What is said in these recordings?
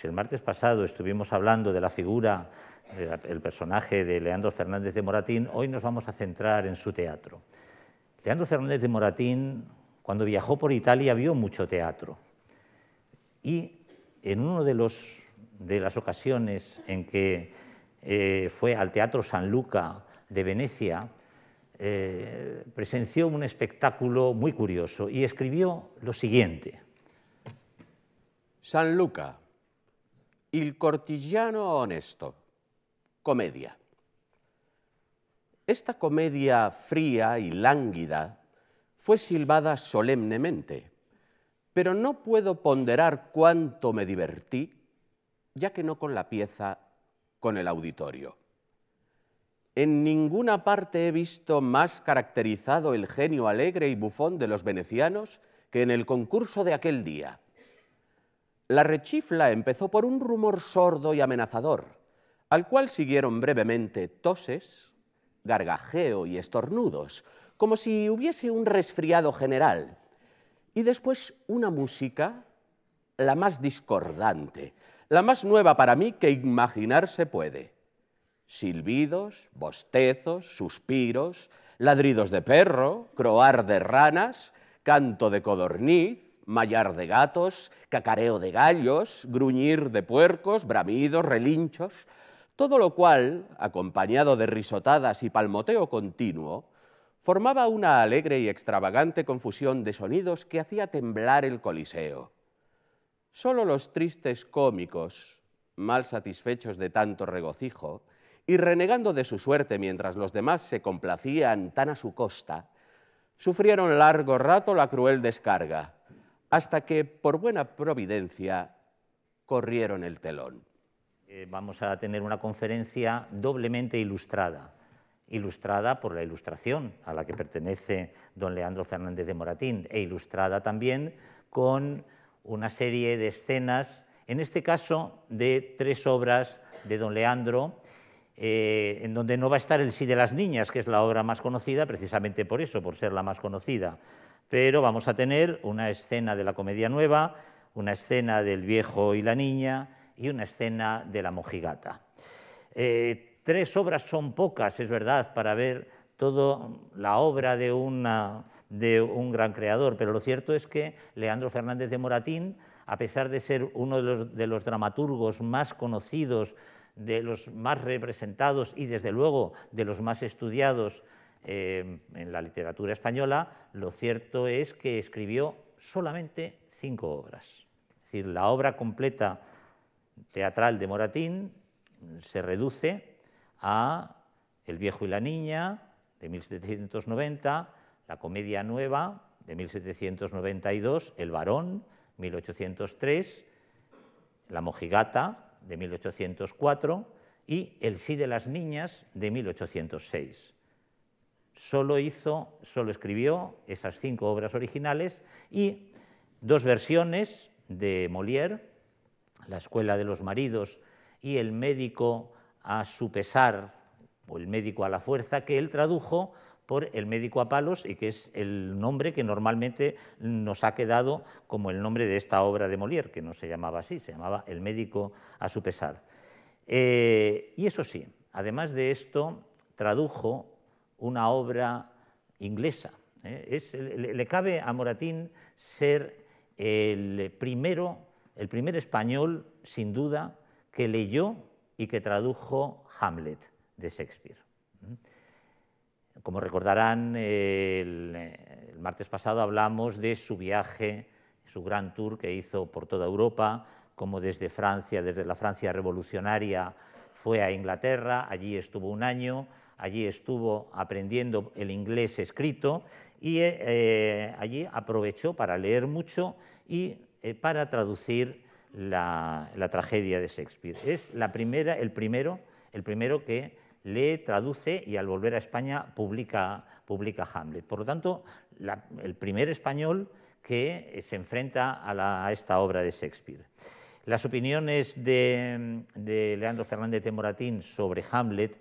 si el martes pasado estuvimos hablando de la figura, el personaje de Leandro Fernández de Moratín, hoy nos vamos a centrar en su teatro. Leandro Fernández de Moratín, cuando viajó por Italia, vio mucho teatro. Y en una de, de las ocasiones en que eh, fue al Teatro San Luca de Venecia, eh, presenció un espectáculo muy curioso y escribió lo siguiente. San Luca, Il cortigiano honesto, comedia. Esta comedia fría y lánguida fue silbada solemnemente, pero no puedo ponderar cuánto me divertí, ya que no con la pieza, con el auditorio. En ninguna parte he visto más caracterizado el genio alegre y bufón de los venecianos que en el concurso de aquel día la rechifla empezó por un rumor sordo y amenazador, al cual siguieron brevemente toses, gargajeo y estornudos, como si hubiese un resfriado general, y después una música, la más discordante, la más nueva para mí que imaginarse puede. Silbidos, bostezos, suspiros, ladridos de perro, croar de ranas, canto de codorniz, Mallar de gatos, cacareo de gallos, gruñir de puercos, bramidos, relinchos, todo lo cual, acompañado de risotadas y palmoteo continuo, formaba una alegre y extravagante confusión de sonidos que hacía temblar el Coliseo. Solo los tristes cómicos, mal satisfechos de tanto regocijo, y renegando de su suerte mientras los demás se complacían tan a su costa, sufrieron largo rato la cruel descarga, hasta que, por buena providencia, corrieron el telón. Eh, vamos a tener una conferencia doblemente ilustrada, ilustrada por la ilustración a la que pertenece don Leandro Fernández de Moratín e ilustrada también con una serie de escenas, en este caso de tres obras de don Leandro, eh, en donde no va a estar el sí de las niñas, que es la obra más conocida, precisamente por eso, por ser la más conocida pero vamos a tener una escena de la comedia nueva, una escena del viejo y la niña y una escena de la mojigata. Eh, tres obras son pocas, es verdad, para ver toda la obra de, un gran creador, pero lo cierto es que Leandro Fernández de Moratín, a pesar de ser uno de los dramaturgos más conocidos, de los más representados y desde luego de los más estudiados Em, en la literatura española, lo cierto es que escribió solamente cinco obras. Es decir, la obra completa teatral de Moratín se reduce a El viejo y la niña, de 1790, La comedia nueva, de 1792, El varón, 1803, La mojigata, de 1804, y El sí de las niñas, de 1806 solo hizo, solo escribió esas cinco obras originales y dos versiones de Molière, La escuela de los maridos y El médico a su pesar o El médico a la fuerza, que él tradujo por El médico a palos y que es el nombre que normalmente nos ha quedado como el nombre de esta obra de Molière, que no se llamaba así, se llamaba El médico a su pesar. Eh, y eso sí, además de esto, tradujo una obra inglesa. ¿eh? le, cabe a Moratín ser el primero, el primer español, sin duda, que leyó y que tradujo Hamlet de Shakespeare. ¿eh? Como recordarán, el martes pasado hablamos de su viaje, su gran tour que hizo por toda Europa, como desde Francia, desde la Francia revolucionaria, fue a Inglaterra, allí estuvo un año, allí estuvo aprendiendo el inglés escrito y eh, eh, allí aprovechó para leer mucho y eh, para traducir la, tragedia de Shakespeare. Es la primera, el, primero, el primero que lee, traduce y al volver a España publica, Hamlet. Por lo tanto, el primer español que se enfrenta a, esta obra de Shakespeare. Las opiniones de, de Leandro Fernández de Moratín sobre Hamlet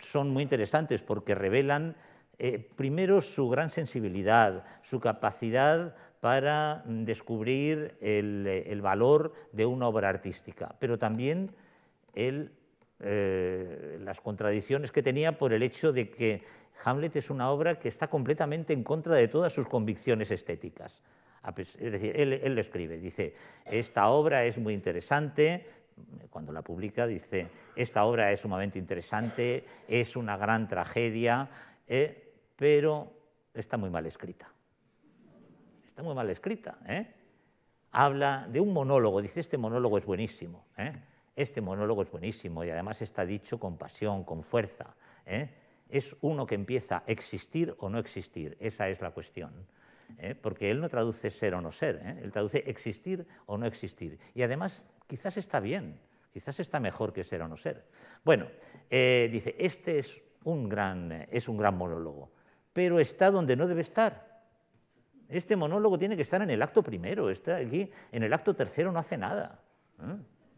son muy interesantes porque revelan eh, primero su gran sensibilidad, su capacidad para descubrir el, valor de una obra artística, pero también eh, las contradicciones que tenía por el hecho de que Hamlet es una obra que está completamente en contra de todas sus convicciones estéticas. Es decir, él, él lo escribe, dice, esta obra es muy interesante, cuando la publica, dice, esta obra es sumamente interesante, es una gran tragedia, eh, pero está muy mal escrita. Está muy mal escrita. Eh. Habla de un monólogo, dice, este monólogo es buenísimo. Eh. Este monólogo es buenísimo y además está dicho con pasión, con fuerza. Es uno que empieza a existir o no existir, esa es la cuestión. ¿eh? porque él no traduce ser o no ser, ¿eh? él traduce existir o no existir. Y además, quizás está bien, quizás está mejor que ser o no ser. Bueno, eh, dice, este es un, gran, es un gran monólogo, pero está donde no debe estar. Este monólogo tiene que estar en el acto primero, está aquí, en el acto tercero no hace nada.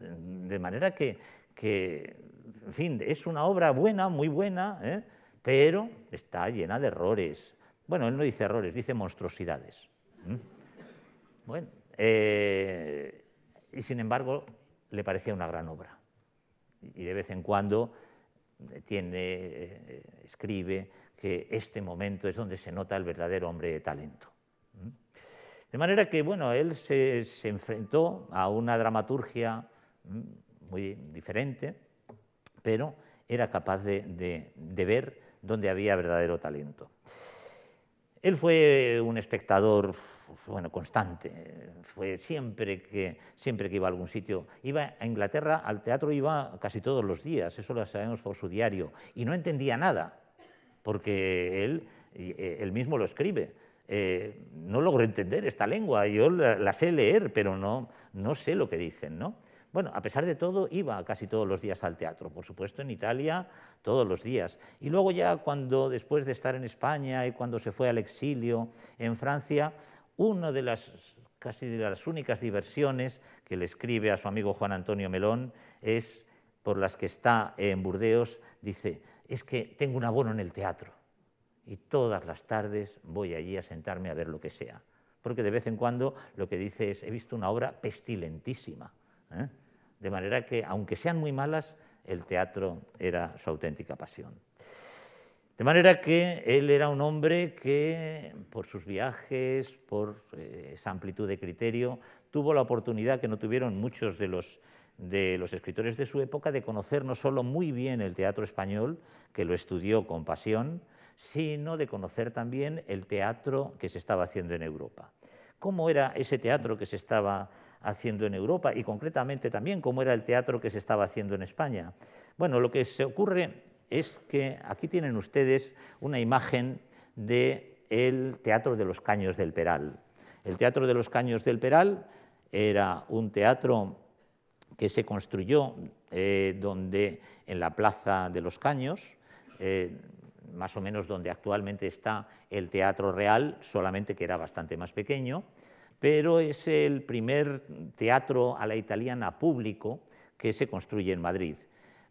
De manera que, en fin, es una obra buena, muy buena, pero está llena de errores, bueno, él no dice errores, dice monstruosidades. Bueno, eh, y sin embargo le parecía una gran obra. Y de vez en cuando eh, tiene, eh, escribe que este momento es donde se nota el verdadero hombre de talento. De manera que, bueno, él se, enfrentó a una dramaturgia muy diferente, pero era capaz de ver dónde había verdadero talento. Él fue un espectador bueno, constante. Fue siempre que, siempre que iba a algún sitio. Iba a Inglaterra, al teatro iba casi todos los días, eso lo sabemos por su diario, y no entendía nada, porque él, eh, mismo lo escribe. Eh, no logro entender esta lengua, yo la, sé leer, pero no, no sé lo que dicen, ¿no? Bueno, a pesar de todo, iba casi todos los días al teatro, por supuesto, en Italia, todos los días. Y luego ya cuando, después de estar en España y cuando se fue al exilio en Francia, una de las casi de las únicas diversiones que le escribe a su amigo Juan Antonio Melón es por las que está en Burdeos, dice, es que tengo un abono en el teatro y todas las tardes voy allí a sentarme a ver lo que sea. Porque de vez en cuando lo que dice es, he visto una obra pestilentísima ¿eh? De manera que, aunque sean muy malas, el teatro era su auténtica pasión. De manera que él era un hombre que, por sus viajes, por eh, esa amplitud de criterio, tuvo la oportunidad que no tuvieron muchos de los, de los escritores de su época de conocer no solo muy bien el teatro español, que lo estudió con pasión, sino de conocer también el teatro que se estaba haciendo en Europa. ¿Cómo era ese teatro que se estaba haciendo en Europa y concretamente también cómo era el teatro que se estaba haciendo en España. Bueno, lo que se ocurre es que aquí tienen ustedes una imagen del Teatro de los Caños del Peral. El Teatro de los Caños del Peral era un teatro que se construyó eh, donde, en la Plaza de los Caños, eh, más o menos donde actualmente está el Teatro Real, solamente que era bastante más pequeño pero es el primer teatro a la italiana público que se construye en Madrid.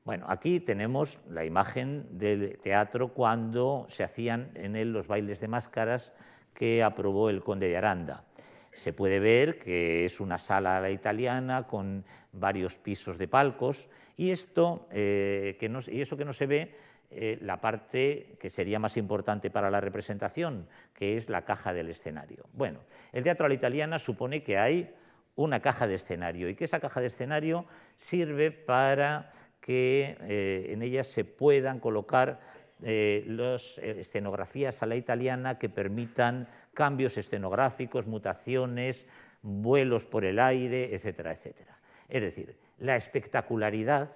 Bueno, aquí tenemos la imagen del teatro cuando se hacían en él los bailes de máscaras que aprobó el conde de Aranda. Se puede ver que es una sala a la italiana con varios pisos de palcos y, esto, eh, y eso que no se ve eh, la parte que sería más importante para la representación, que es la caja del escenario. Bueno, el teatro a la italiana supone que hay una caja de escenario y que esa caja de escenario sirve para que eh, en ella se puedan colocar eh, las escenografías a la italiana que permitan cambios escenográficos, mutaciones, vuelos por el aire, etcétera, etcétera. Es decir, la espectacularidad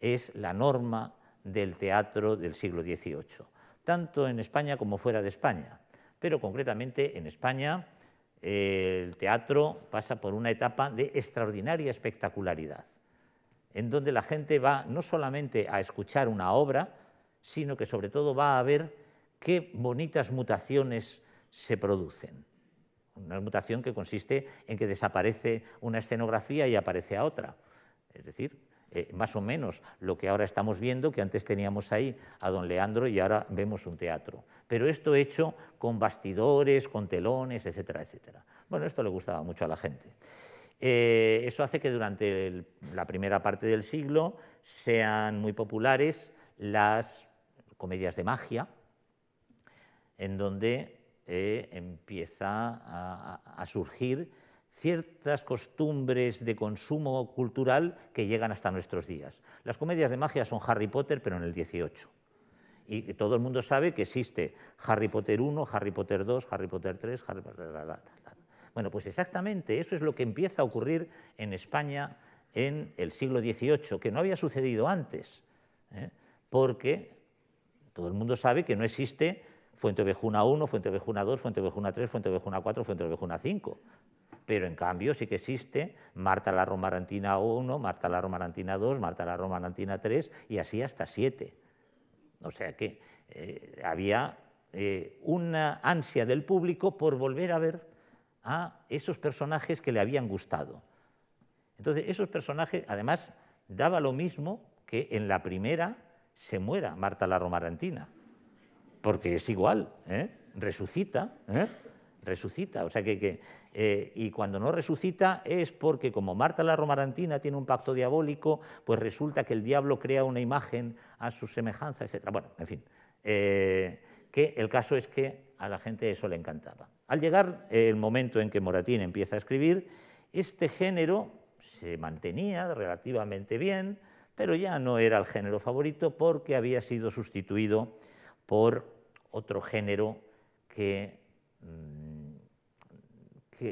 es la norma del teatro del siglo XVIII, tanto en España como fuera de España. Pero concretamente en España el teatro pasa por una etapa de extraordinaria espectacularidad, en donde la gente va no solamente a escuchar una obra, sino que sobre todo va a ver qué bonitas mutaciones se producen. Una mutación que consiste en que desaparece una escenografía y aparece otra. Es decir, eh, más o menos lo que ahora estamos viendo, que antes teníamos ahí a don Leandro y ahora vemos un teatro. Pero esto hecho con bastidores, con telones, etcétera, etcétera. Bueno, esto le gustaba mucho a la gente. Eh, eso hace que durante la primera parte del siglo sean muy populares las comedias de magia, en donde eh, empieza a surgir ciertas costumbres de consumo cultural que llegan hasta nuestros días. Las comedias de magia son Harry Potter, pero en el 18. Y todo el mundo sabe que existe Harry Potter 1, Harry Potter 2, Harry Potter 3, Harry Bueno, pues exactamente eso es lo que empieza a ocurrir en España en el siglo XVIII, que no había sucedido antes, ¿eh? porque todo el mundo sabe que no existe Fuente Ovejuna 1, Fuente Ovejuna 2, Fuente Ovejuna 3, Fuente Ovejuna 4, Fuente Ovejuna 5 pero en cambio sí que existe Marta la Romarantina 1, Marta la Romarantina 2, Marta la Romarantina 3 y así hasta siete. O sea que eh, había eh, una ansia del público por volver a ver a esos personajes que le habían gustado. Entonces, esos personajes, además, daba lo mismo que en la primera se muera Marta la Romarantina, porque es igual, ¿eh? resucita. ¿eh? resucita. O sea que, eh, y cuando no resucita es porque, como Marta la Romarantina tiene un pacto diabólico, pues resulta que el diablo crea una imagen a su semejanza, etc. Bueno, en fin, eh, que el caso es que a la gente eso le encantaba. Al llegar el momento en que Moratín empieza a escribir, este género se mantenía relativamente bien, pero ya no era el género favorito porque había sido sustituido por otro género que mm,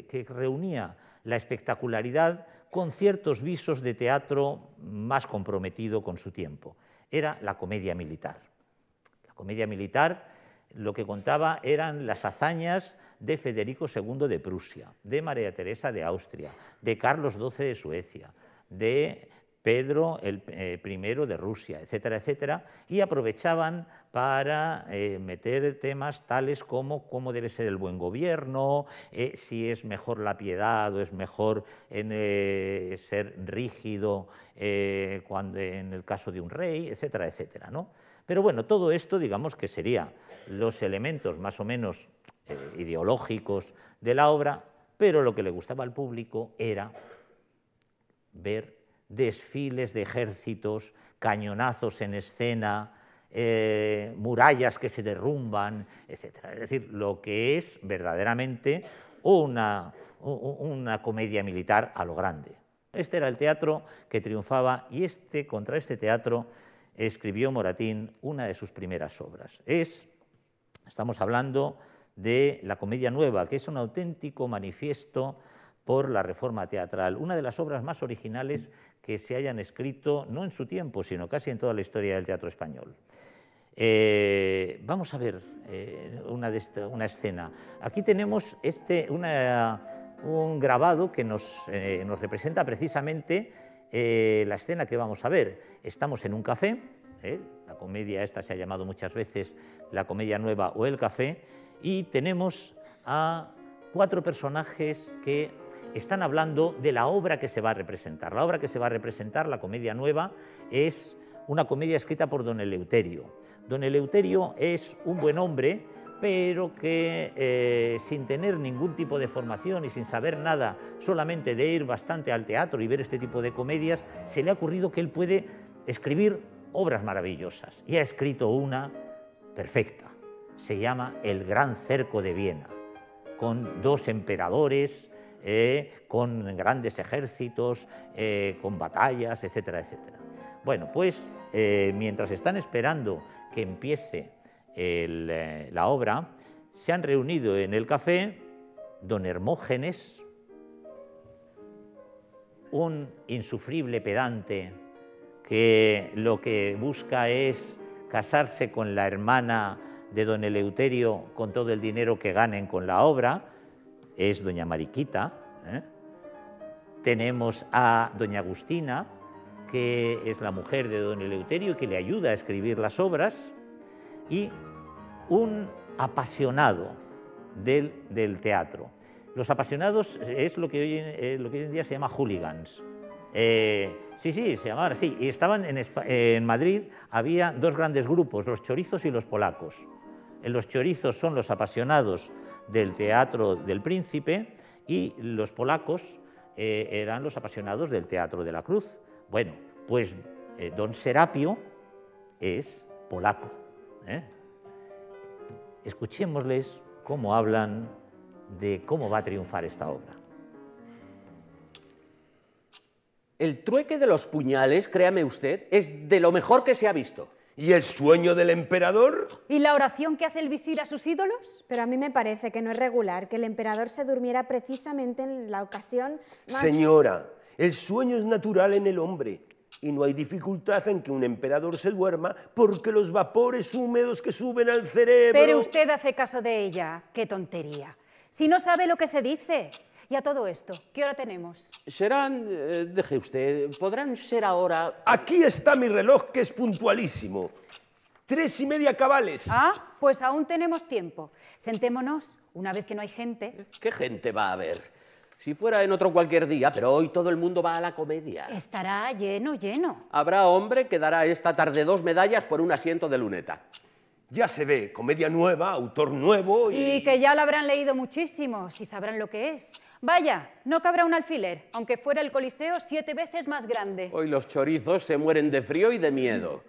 que, reunía la espectacularidad con ciertos visos de teatro más comprometido con su tiempo. Era la comedia militar. La comedia militar lo que contaba eran las hazañas de Federico II de Prusia, de María Teresa de Austria, de Carlos XII de Suecia, de Pedro el eh, primero de Rusia, etcétera, etcétera, y aprovechaban para eh, meter temas tales como cómo debe ser el buen gobierno, eh, si es mejor la piedad o es mejor ser rígido cuando, en el caso de un rey, etcétera, etcétera. ¿no? Pero bueno, todo esto digamos que serían los elementos más o menos ideológicos de la obra, pero lo que le gustaba al público era ver desfiles de ejércitos, cañonazos en escena, eh, murallas que se derrumban, etc. Es decir, lo que es verdaderamente una, una comedia militar a lo grande. Este era el teatro que triunfaba y este, contra este teatro escribió Moratín una de sus primeras obras. Es, estamos hablando de la Comedia Nueva, que es un auténtico manifiesto por la reforma teatral, una de las obras más originales que se hayan escrito, no en su tiempo, sino casi en toda la historia del teatro español. Eh, vamos a ver eh, una, escena. Aquí tenemos este, un grabado que nos, eh, nos representa precisamente la escena que vamos a ver. Estamos en un café, la comedia esta se ha llamado muchas veces la comedia nueva o el café, y tenemos a cuatro personajes que están hablando de la obra que se va a representar. La obra que se va a representar, la comedia nueva, es una comedia escrita por don Eleuterio. Don Eleuterio es un buen hombre, pero que eh, sin tener ningún tipo de formación y sin saber nada, solamente de ir bastante al teatro y ver este tipo de comedias, se le ha ocurrido que él puede escribir obras maravillosas. Y ha escrito una perfecta. Se llama El Gran Cerco de Viena, con dos emperadores, eh, con grandes ejércitos, eh, con batallas, etcétera, etcétera. Bueno, pues eh, mientras están esperando que empiece la obra, se han reunido en el café don Hermógenes, un insufrible pedante que lo que busca es casarse con la hermana de don Eleuterio con todo el dinero que ganen con la obra, es doña Mariquita. ¿eh? Tenemos a doña Agustina, que es la mujer de don Eleuterio que le ayuda a escribir las obras. Y un apasionado del, teatro. Los apasionados es lo que hoy, eh, lo en día se llama hooligans. Eh, sí, sí, se llamaban así. Y estaban en Madrid, había dos grandes grupos, los chorizos y los polacos. Los chorizos son los apasionados del teatro del príncipe y los polacos eh, eran los apasionados del teatro de la cruz. Bueno, pues eh, don Serapio es polaco. ¿eh? Escuchémosles cómo hablan de cómo va a triunfar esta obra. El trueque de los puñales, créame usted, es de lo mejor que se ha visto. ¿Y el sueño del emperador? ¿Y la oración que hace el visir a sus ídolos? Pero a mí me parece que no es regular que el emperador se durmiera precisamente en la ocasión Señora, el sueño es natural en el hombre y no hay dificultad en que un emperador se duerma porque los vapores húmedos que suben al cerebro... Pero usted hace caso de ella. ¡Qué tontería! Si no sabe lo que se dice, y a todo esto, ¿qué hora tenemos? Serán, eh, deje usted, podrán ser ahora... Aquí está mi reloj, que es puntualísimo. Tres y media cabales. Ah, pues aún tenemos tiempo. Sentémonos, una vez que no hay gente. ¿Qué gente va a haber? Si fuera en otro cualquier día, pero hoy todo el mundo va a la comedia. Estará lleno, lleno. Habrá hombre que dará esta tarde dos medallas por un asiento de luneta. Ya se ve, comedia nueva, autor nuevo y... Y que ya lo habrán leído muchísimo, si sabrán lo que es. Vaya, no cabrá un alfiler, aunque fuera el Coliseo siete veces más grande. Hoy los chorizos se mueren de frío y de miedo.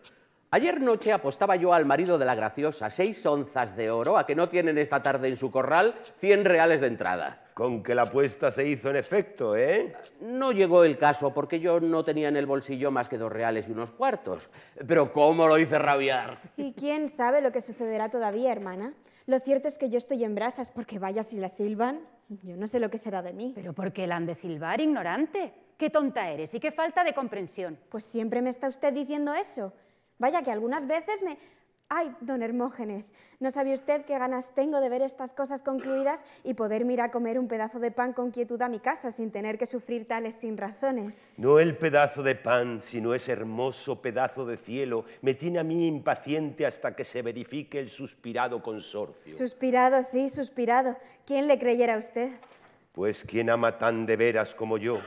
Ayer noche apostaba yo al marido de la graciosa seis onzas de oro a que no tienen esta tarde en su corral cien reales de entrada. Con que la apuesta se hizo en efecto, ¿eh? No llegó el caso porque yo no tenía en el bolsillo más que dos reales y unos cuartos. Pero cómo lo hice rabiar. Y quién sabe lo que sucederá todavía, hermana. Lo cierto es que yo estoy en brasas porque vaya si la silban. Yo no sé lo que será de mí. Pero ¿por qué la han de silbar, ignorante? Qué tonta eres y qué falta de comprensión. Pues siempre me está usted diciendo eso. Vaya que algunas veces me, Ay, don Hermógenes, ¿no sabe usted qué ganas tengo de ver estas cosas concluidas y poder mirar a comer un pedazo de pan con quietud a mi casa sin tener que sufrir tales sinrazones? No el pedazo de pan, sino ese hermoso pedazo de cielo me tiene a mí impaciente hasta que se verifique el suspirado consorcio. Suspirado, sí, suspirado. ¿Quién le creyera a usted? Pues quien ama tan de veras como yo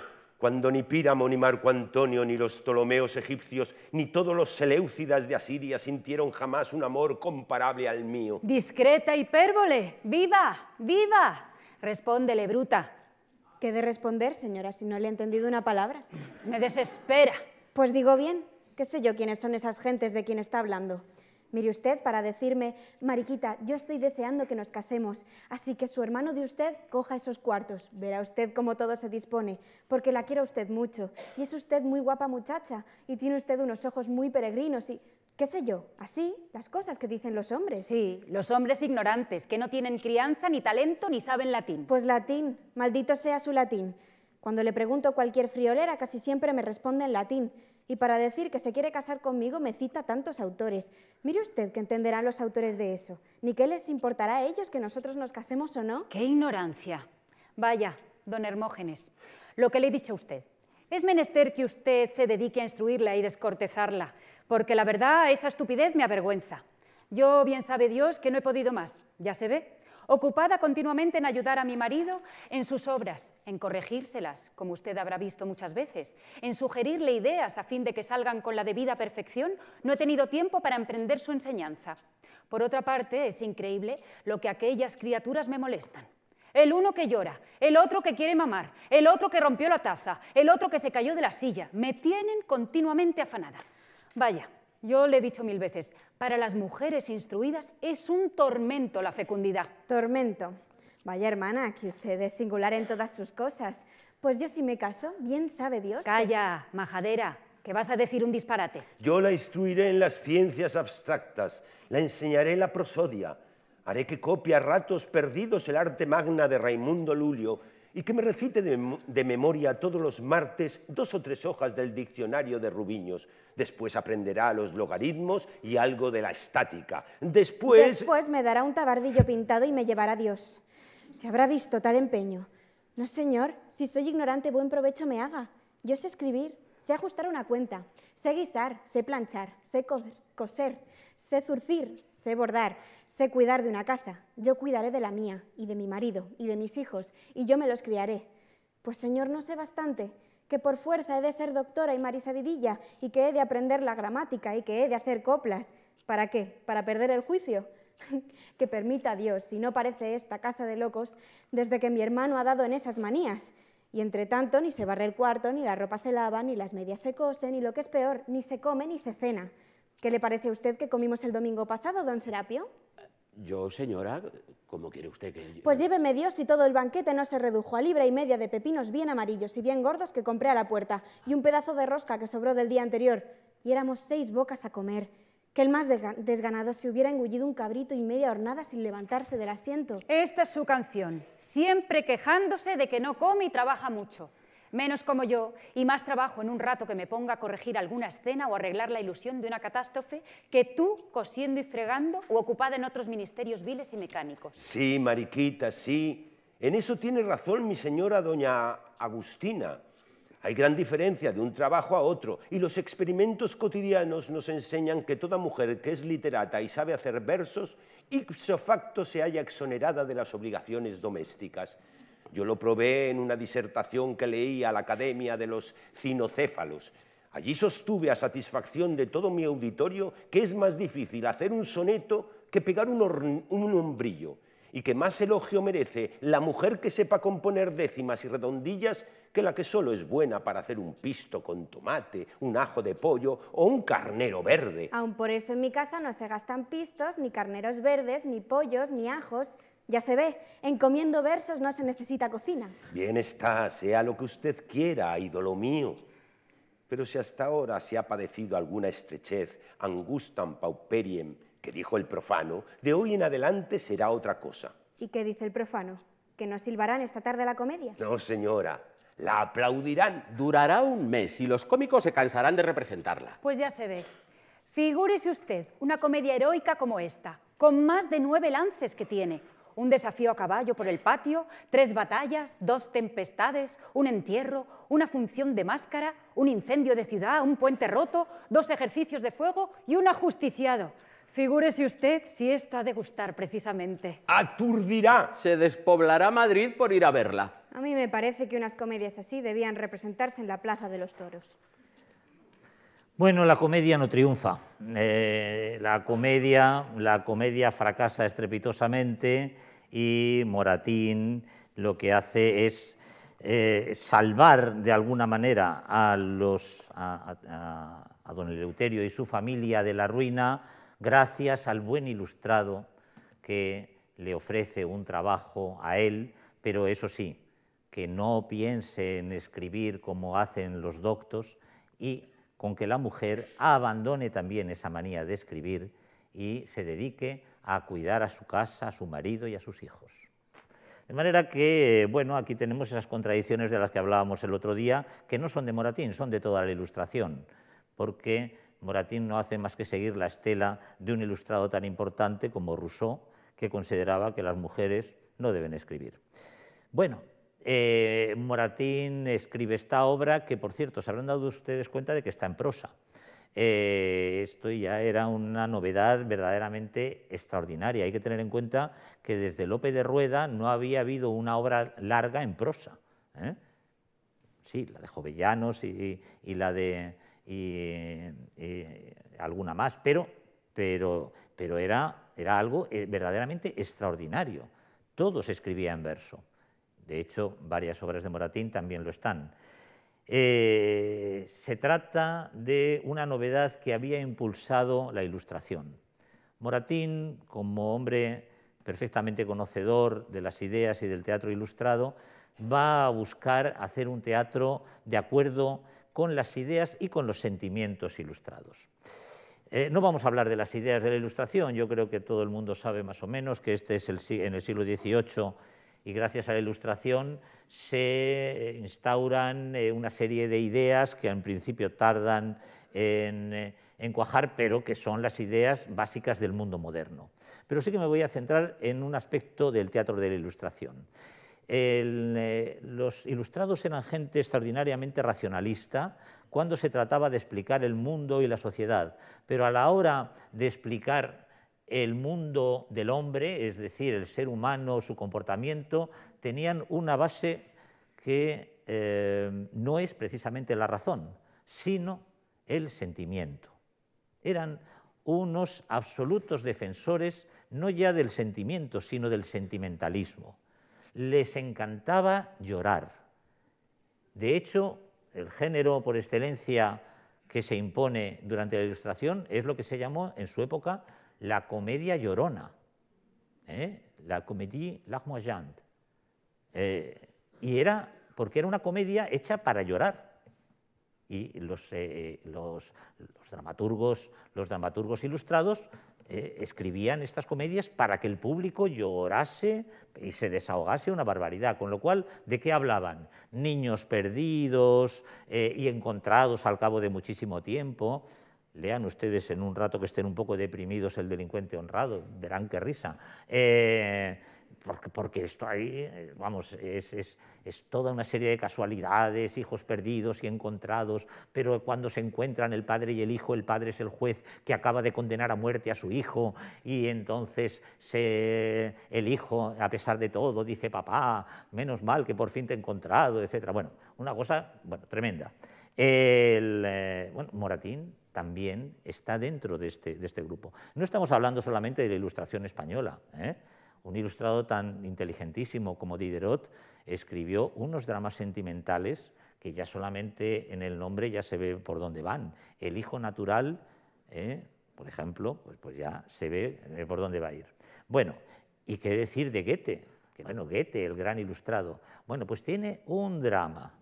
cuando ni Píramo, ni Marco Antonio, ni los Ptolomeos egipcios, ni todos los Seleucidas de Asiria sintieron jamás un amor comparable al mío. Discreta hipérbole, viva, viva, respóndele, bruta. ¿Qué de responder, señora, si no le he entendido una palabra? Me desespera. Pues digo bien, qué sé yo quiénes son esas gentes de quien está hablando. Mire usted para decirme, Mariquita, yo estoy deseando que nos casemos, así que su hermano de usted coja esos cuartos, verá usted cómo todo se dispone, porque la quiere usted mucho, y es usted muy guapa muchacha, y tiene usted unos ojos muy peregrinos y... ¿Qué sé yo? Así, las cosas que dicen los hombres. Sí, los hombres ignorantes, que no tienen crianza, ni talento, ni saben latín. Pues latín, maldito sea su latín. Cuando le pregunto cualquier friolera, casi siempre me responde en latín. Y para decir que se quiere casar conmigo me cita tantos autores. Mire usted que entenderán los autores de eso. Ni qué les importará a ellos que nosotros nos casemos o no. ¡Qué ignorancia! Vaya, don Hermógenes, lo que le he dicho a usted. Es menester que usted se dedique a instruirla y descortezarla, porque la verdad esa estupidez me avergüenza. Yo bien sabe Dios que no he podido más, ya se ve ocupada continuamente en ayudar a mi marido en sus obras, en corregírselas, como usted habrá visto muchas veces, en sugerirle ideas a fin de que salgan con la debida perfección, no he tenido tiempo para emprender su enseñanza. Por otra parte, es increíble lo que aquellas criaturas me molestan. El uno que llora, el otro que quiere mamar, el otro que rompió la taza, el otro que se cayó de la silla. Me tienen continuamente afanada. Vaya, yo le he dicho mil veces, para las mujeres instruidas es un tormento la fecundidad. Tormento. Vaya hermana, que usted es singular en todas sus cosas. Pues yo si me caso, bien sabe Dios. Calla, majadera, que vas a decir un disparate. Yo la instruiré en las ciencias abstractas, la enseñaré la prosodia, haré que copie a ratos perdidos el arte magna de Raimundo Lulio y que me recite de, memoria todos los martes dos o tres hojas del diccionario de Rubiños. Después aprenderá los logaritmos y algo de la estática. Después... Después me dará un tabardillo pintado y me llevará a Dios. Se habrá visto tal empeño. No, señor, si soy ignorante, buen provecho me haga. Yo sé escribir, sé ajustar una cuenta, sé guisar, sé planchar, sé coder coser, sé zurcir, sé bordar, sé cuidar de una casa. Yo cuidaré de la mía y de mi marido y de mis hijos, y yo me los criaré. Pues Señor, no sé bastante, que por fuerza he de ser doctora y marisabidilla y que he de aprender la gramática, y que he de hacer coplas. ¿Para qué? ¿Para perder el juicio? que permita Dios, si no parece esta casa de locos, desde que mi hermano ha dado en esas manías. Y entre tanto, ni se barre el cuarto, ni la ropa se lava, ni las medias se cosen, ni lo que es peor, ni se come, ni se cena. ¿Qué le parece a usted que comimos el domingo pasado, don Serapio? Yo, señora, ¿cómo quiere usted que...? Pues lléveme Dios si todo el banquete no se redujo a libra y media de pepinos bien amarillos y bien gordos que compré a la puerta y un pedazo de rosca que sobró del día anterior. Y éramos seis bocas a comer. Que el más desganado se hubiera engullido un cabrito y media hornada sin levantarse del asiento. Esta es su canción, siempre quejándose de que no come y trabaja mucho menos como yo y más trabajo en un rato que me ponga a corregir alguna escena o arreglar la ilusión de una catástrofe que tú cosiendo y fregando o ocupada en otros ministerios viles y mecánicos. Sí, Mariquita, sí. En eso tiene razón mi señora doña Agustina. Hay gran diferencia de un trabajo a otro y los experimentos cotidianos nos enseñan que toda mujer que es literata y sabe hacer versos, ipso facto se haya exonerada de las obligaciones domésticas. Yo lo probé en una disertación que leí a la Academia de los Cinocéfalos. Allí sostuve a satisfacción de todo mi auditorio que es más difícil hacer un soneto que pegar un, hombrillo y que más elogio merece la mujer que sepa componer décimas y redondillas que la que solo es buena para hacer un pisto con tomate, un ajo de pollo o un carnero verde. Aun por eso en mi casa no se gastan pistos, ni carneros verdes, ni pollos, ni ajos, ya se ve, en comiendo versos no se necesita cocina. Bien está, sea lo que usted quiera, ídolo mío. Pero si hasta ahora se ha padecido alguna estrechez, angustam pauperiem, que dijo el profano, de hoy en adelante será otra cosa. ¿Y qué dice el profano? ¿Que no silbarán esta tarde la comedia? No, señora, la aplaudirán. Durará un mes y los cómicos se cansarán de representarla. Pues ya se ve. Figúrese usted una comedia heroica como esta, con más de nueve lances que tiene, un desafío a caballo por el patio, tres batallas, dos tempestades, un entierro, una función de máscara, un incendio de ciudad, un puente roto, dos ejercicios de fuego y un ajusticiado. Figúrese usted si esto ha de gustar precisamente. Aturdirá. Se despoblará Madrid por ir a verla. A mí me parece que unas comedias así debían representarse en la Plaza de los Toros. Bueno, la comedia no triunfa. Eh, la, comedia, la comedia fracasa estrepitosamente y Moratín lo que hace es eh, salvar de alguna manera a, los, don Eleuterio y su familia de la ruina gracias al buen ilustrado que le ofrece un trabajo a él, pero eso sí, que no piense en escribir como hacen los doctos y con que la mujer abandone también esa manía de escribir y se dedique a cuidar a su casa, a su marido y a sus hijos. De manera que, bueno, aquí tenemos esas contradicciones de las que hablábamos el otro día, que no son de Moratín, son de toda la ilustración, porque Moratín no hace más que seguir la estela de un ilustrado tan importante como Rousseau, que consideraba que las mujeres no deben escribir. Bueno, eh, Moratín escribe esta obra, que por cierto, se habrán dado ustedes cuenta de que está en prosa. Eh, esto ya era una novedad verdaderamente extraordinaria. Hay que tener en cuenta que desde Lope de Rueda no había habido una obra larga en prosa. ¿eh? Sí, la de Jovellanos y, la de alguna más, pero, era, algo verdaderamente extraordinario. Todos escribían verso. De hecho, varias obras de Moratín también lo están. Eh, se trata de una novedad que había impulsado la ilustración. Moratín, como hombre perfectamente conocedor de las ideas y del teatro ilustrado, va a buscar hacer un teatro de acuerdo con las ideas y con los sentimientos ilustrados. Eh, no vamos a hablar de las ideas de la ilustración, yo creo que todo el mundo sabe más o menos que este es en el siglo XVIII y gracias a la ilustración se eh, instauran eh, una serie de ideas que en principio tardan eh, en, cuajar, pero que son las ideas básicas del mundo moderno. Pero sí que me voy a centrar en un aspecto del teatro de la ilustración. los ilustrados eran gente extraordinariamente racionalista cuando se trataba de explicar el mundo y la sociedad, pero a la hora de explicar el mundo del hombre, es decir, el ser humano, su comportamiento, tenían una base que eh, no es precisamente la razón, sino el sentimiento. Eran unos absolutos defensores no ya del sentimiento, sino del sentimentalismo. Les encantaba llorar. De hecho, el género por excelencia que se impone durante la Ilustración es lo que se llamó en su época la comedia llorona, ¿eh? la comédie larmoyante. Eh, y era porque era una comedia hecha para llorar. Y los, eh, dramaturgos, los dramaturgos ilustrados eh, escribían estas comedias para que el público llorase y se desahogase una barbaridad. Con lo cual, ¿de qué hablaban? Niños perdidos y encontrados al cabo de muchísimo tiempo, Lean ustedes en un rato que estén un poco deprimidos el delincuente honrado, verán qué risa. Eh, porque, porque, esto ahí, eh, vamos, es, toda una serie de casualidades, hijos perdidos y encontrados, pero cuando se encuentran el padre y el hijo, el padre es el juez que acaba de condenar a muerte a su hijo y entonces se, el hijo, a pesar de todo, dice, papá, menos mal que por fin te he encontrado, etc. Bueno, una cosa bueno, tremenda. El, eh, bueno, Moratín también está dentro este, de este, grupo. No estamos hablando solamente de la ilustración española. ¿eh? Un ilustrado tan inteligentísimo como Diderot escribió unos dramas sentimentales que ya solamente en el nombre ya se ve por dónde van. El hijo natural, ¿eh? por ejemplo, pues, pues, ya se ve eh, por dónde va a ir. Bueno, ¿y qué decir de Goethe? que bueno, Goethe, el gran ilustrado, bueno, pues tiene un drama,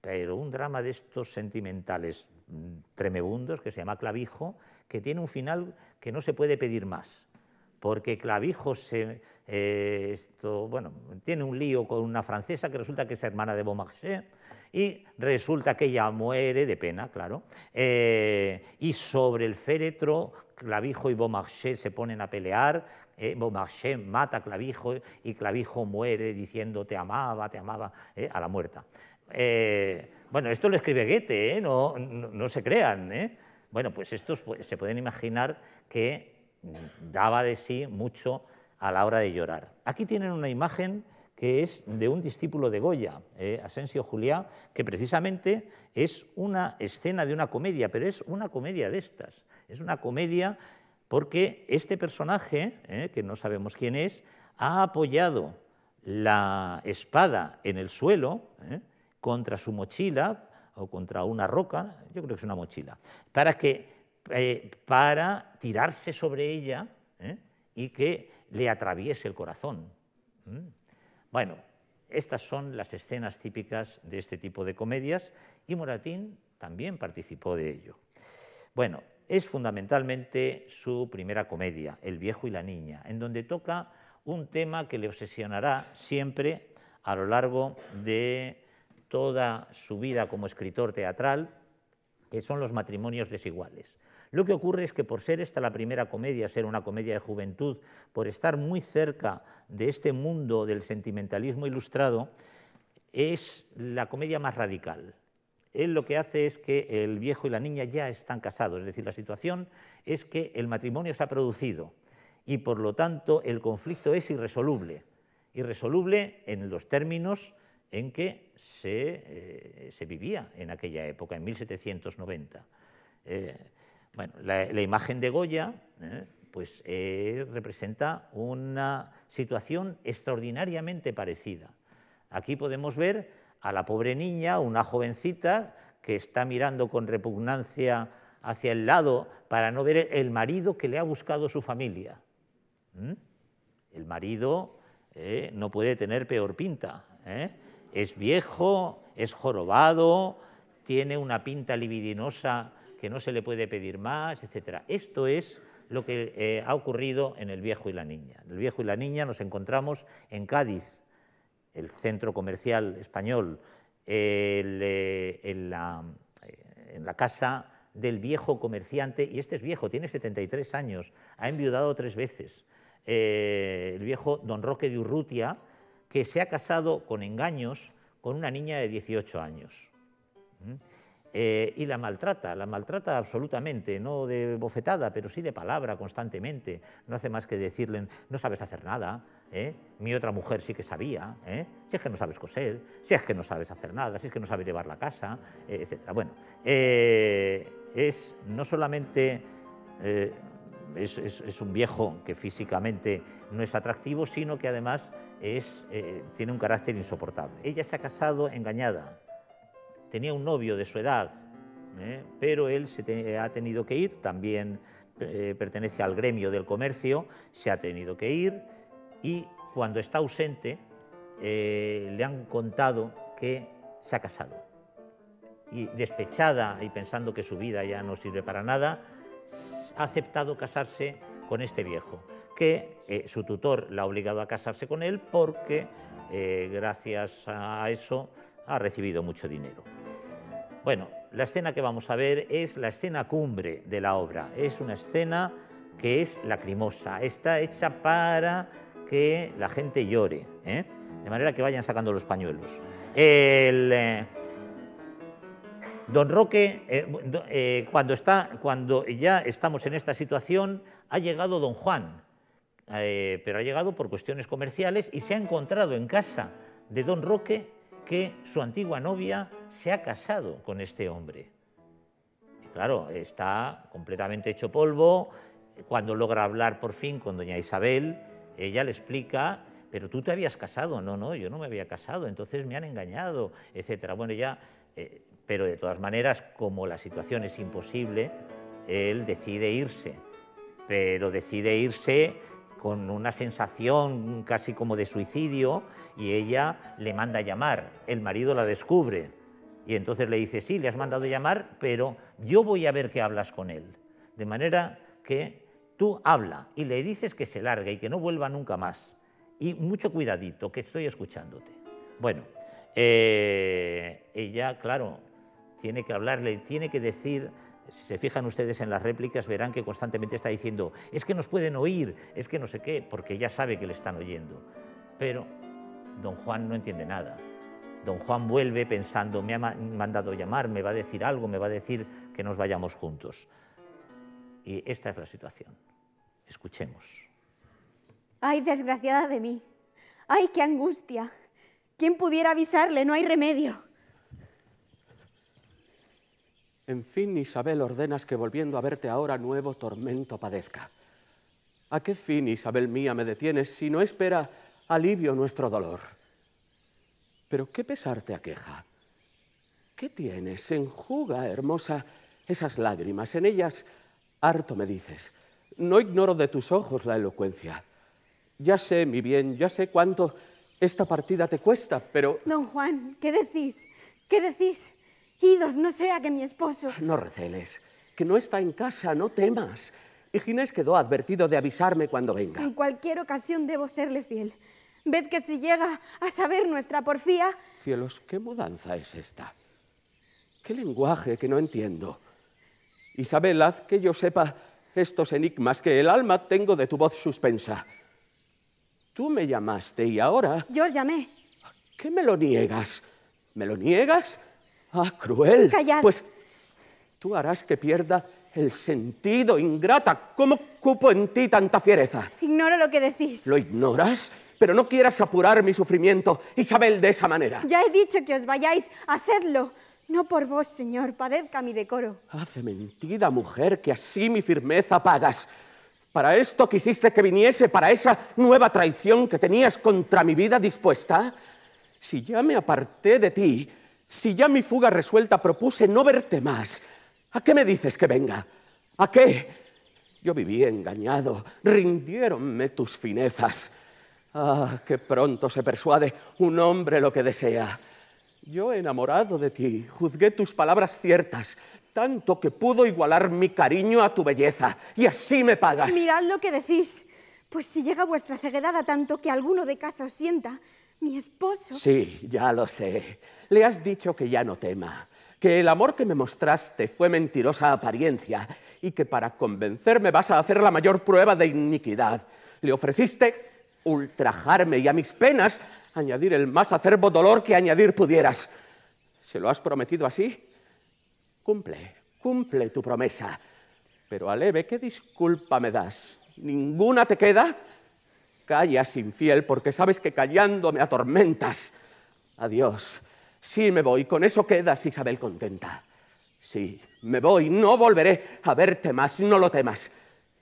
pero un drama de estos sentimentales Mm, tremebundos que se llama Clavijo, que tiene un final que no se puede pedir más, porque Clavijo se, eh, bueno, tiene un lío con una francesa que resulta que es hermana de Beaumarchais y resulta que ella muere de pena, claro, eh, y sobre el féretro Clavijo y Beaumarchais se ponen a pelear, eh, Beaumarchais mata a Clavijo y Clavijo muere diciendo te amaba, te amaba, a la muerta. Bueno, esto lo escribe Goethe, ¿eh? no, se crean. ¿eh? Bueno, pues estos pues, se pueden imaginar que daba de sí mucho a la hora de llorar. Aquí tienen una imagen que es de un discípulo de Goya, ¿eh? Asensio Juliá, que precisamente es una escena de una comedia, pero es una comedia de estas. Es una comedia porque este personaje, que no sabemos quién es, ha apoyado la espada en el suelo, contra su mochila o contra una roca, yo creo que es una mochila, para, que, eh, para tirarse sobre ella ¿eh? y que le atraviese el corazón. ¿Mm? Bueno, estas son las escenas típicas de este tipo de comedias y Moratín también participó de ello. Bueno, es fundamentalmente su primera comedia, El viejo y la niña, en donde toca un tema que le obsesionará siempre a lo largo de toda su vida como escritor teatral, que son los matrimonios desiguales. Lo que ocurre es que por ser esta la primera comedia, ser una comedia de juventud, por estar muy cerca de este mundo del sentimentalismo ilustrado, es la comedia más radical. Él lo que hace es que el viejo y la niña ya están casados, es decir, la situación es que el matrimonio se ha producido y por lo tanto el conflicto es irresoluble, irresoluble en los términos en que eh, se, vivía en aquella época, en 1790. Eh, la, imagen de Goya eh, pues, representa una situación extraordinariamente parecida. Aquí podemos ver a la pobre niña, una jovencita, que está mirando con repugnancia hacia el lado para no ver el marido que le ha buscado su familia. ¿Mm? El marido no puede tener peor pinta es viejo, es jorobado, tiene una pinta libidinosa que no se le puede pedir más, etc. Esto es lo que eh, ha ocurrido en El Viejo y la Niña. El Viejo y la Niña nos encontramos en Cádiz, el centro comercial español, eh, eh, en la casa del viejo comerciante, y este es viejo, tiene 73 años, ha enviudado tres veces. el viejo don Roque de Urrutia, que se ha casado con engaños con una niña de 18 años. ¿Mm? Eh, y la maltrata, la maltrata absolutamente, no de bofetada, pero sí de palabra constantemente. No hace más que decirle, no sabes hacer nada, ¿eh? mi otra mujer sí que sabía, ¿eh? si es que no sabes coser, si es que no sabes hacer nada, si es que no sabes llevar la casa, etc. Bueno, es no solamente es, un viejo que físicamente no es atractivo, sino que además es, eh, tiene un carácter insoportable. Ella se ha casado engañada, tenía un novio de su edad, ¿eh? pero él se ha tenido que ir, también eh, pertenece al gremio del comercio, se ha tenido que ir y cuando está ausente le han contado que se ha casado. Y despechada y pensando que su vida ya no sirve para nada, ha aceptado casarse con este viejo, que eh, su tutor la ha obligado a casarse con él porque eh, gracias a eso ha recibido mucho dinero. Bueno, la escena que vamos a ver es la escena cumbre de la obra. Es una escena que es lacrimosa, está hecha para que la gente llore, ¿eh? de manera que vayan sacando los pañuelos. El, Don Roque, eh, eh, cuando, está, cuando ya estamos en esta situación, ha llegado don Juan, eh, pero ha llegado por cuestiones comerciales y se ha encontrado en casa de don Roque que su antigua novia se ha casado con este hombre. claro, está completamente hecho polvo. Cuando logra hablar por fin con doña Isabel, ella le explica pero tú te habías casado, no, no, yo no me había casado, entonces me han engañado, etcétera. Bueno, ya pero de todas maneras, como la situación es imposible, él decide irse, pero decide irse con una sensación casi como de suicidio y ella le manda llamar, el marido la descubre y entonces le dice, sí, le has mandado llamar, pero yo voy a ver qué hablas con él. De manera que tú habla y le dices que se largue y que no vuelva nunca más. Y mucho cuidadito, que estoy escuchándote. Bueno, eh, ella, claro, tiene que hablarle, tiene que decir, si se fijan ustedes en las réplicas verán que constantemente está diciendo, es que nos pueden oír, es que no sé qué, porque ya sabe que le están oyendo. Pero don Juan no entiende nada. Don Juan vuelve pensando, me ha mandado llamar, me va a decir algo, me va a decir que nos vayamos juntos. Y esta es la situación. Escuchemos. Ay, desgraciada de mí. Ay, qué angustia. ¿Quién pudiera avisarle? No hay remedio. En fin, Isabel, ordenas que volviendo a verte ahora nuevo tormento padezca. ¿A qué fin, Isabel mía, me detienes si no espera alivio nuestro dolor? Pero qué pesar te aqueja. ¿Qué tienes? Enjuga, hermosa, esas lágrimas. En ellas harto me dices. No ignoro de tus ojos la elocuencia. Ya sé, mi bien, ya sé cuánto esta partida te cuesta, pero... Don Juan, ¿qué decís? ¿Qué decís? Idos, no sea que mi esposo... No receles, que no está en casa, no temas. Y Ginés quedó advertido de avisarme cuando venga. En cualquier ocasión debo serle fiel. Ved que si llega a saber nuestra porfía... Cielos, ¿qué mudanza es esta? ¿Qué lenguaje que no entiendo? Isabel, haz que yo sepa estos enigmas que el alma tengo de tu voz suspensa. Tú me llamaste y ahora... Yo os llamé. ¿Qué me lo niegas? ¿Me lo niegas? Ah, cruel. Callad. Pues tú harás que pierda el sentido, ingrata. ¿Cómo cupo en ti tanta fiereza? Ignoro lo que decís. ¿Lo ignoras? Pero no quieras apurar mi sufrimiento, Isabel, de esa manera. Ya he dicho que os vayáis. Hacedlo. No por vos, señor. Padezca mi decoro. Hace mentida, mujer, que así mi firmeza pagas. ¿Para esto quisiste que viniese? ¿Para esa nueva traición que tenías contra mi vida dispuesta? Si ya me aparté de ti, si ya mi fuga resuelta propuse no verte más, ¿a qué me dices que venga? ¿A qué? Yo viví engañado, rindiéronme tus finezas. Ah, que pronto se persuade un hombre lo que desea. Yo, enamorado de ti, juzgué tus palabras ciertas, tanto que pudo igualar mi cariño a tu belleza, y así me pagas. Mirad lo que decís, pues si llega vuestra ceguedad a tanto que alguno de casa os sienta, mi esposo. Sí, ya lo sé. Le has dicho que ya no tema, que el amor que me mostraste fue mentirosa apariencia y que para convencerme vas a hacer la mayor prueba de iniquidad. Le ofreciste ultrajarme y a mis penas añadir el más acerbo dolor que añadir pudieras. ¿Se lo has prometido así? Cumple, cumple tu promesa. Pero Aleve, ¿qué disculpa me das? ¿Ninguna te queda? Callas, infiel, porque sabes que callando me atormentas. Adiós. Sí, me voy. Con eso quedas, Isabel, contenta. Sí, me voy. No volveré a verte más. No lo temas.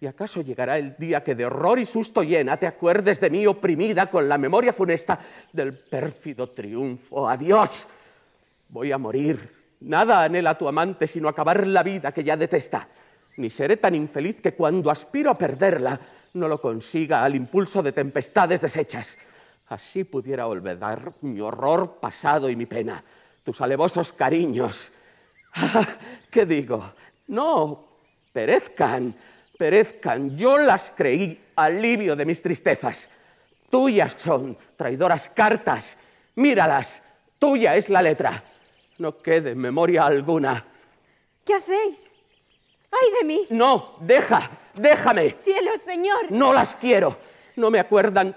¿Y acaso llegará el día que de horror y susto llena te acuerdes de mí oprimida con la memoria funesta del pérfido triunfo? Adiós. Voy a morir. Nada anhela tu amante sino acabar la vida que ya detesta. Ni seré tan infeliz que cuando aspiro a perderla no lo consiga al impulso de tempestades deshechas. Así pudiera olvidar mi horror pasado y mi pena, tus alevosos cariños. Ah, ¿Qué digo? No, perezcan, perezcan. Yo las creí alivio de mis tristezas. Tuyas son, traidoras cartas. Míralas, tuya es la letra. No quede memoria alguna. ¿Qué hacéis? ¡Ay de mí! No, deja, déjame. Cielo, señor. No las quiero. No me acuerdan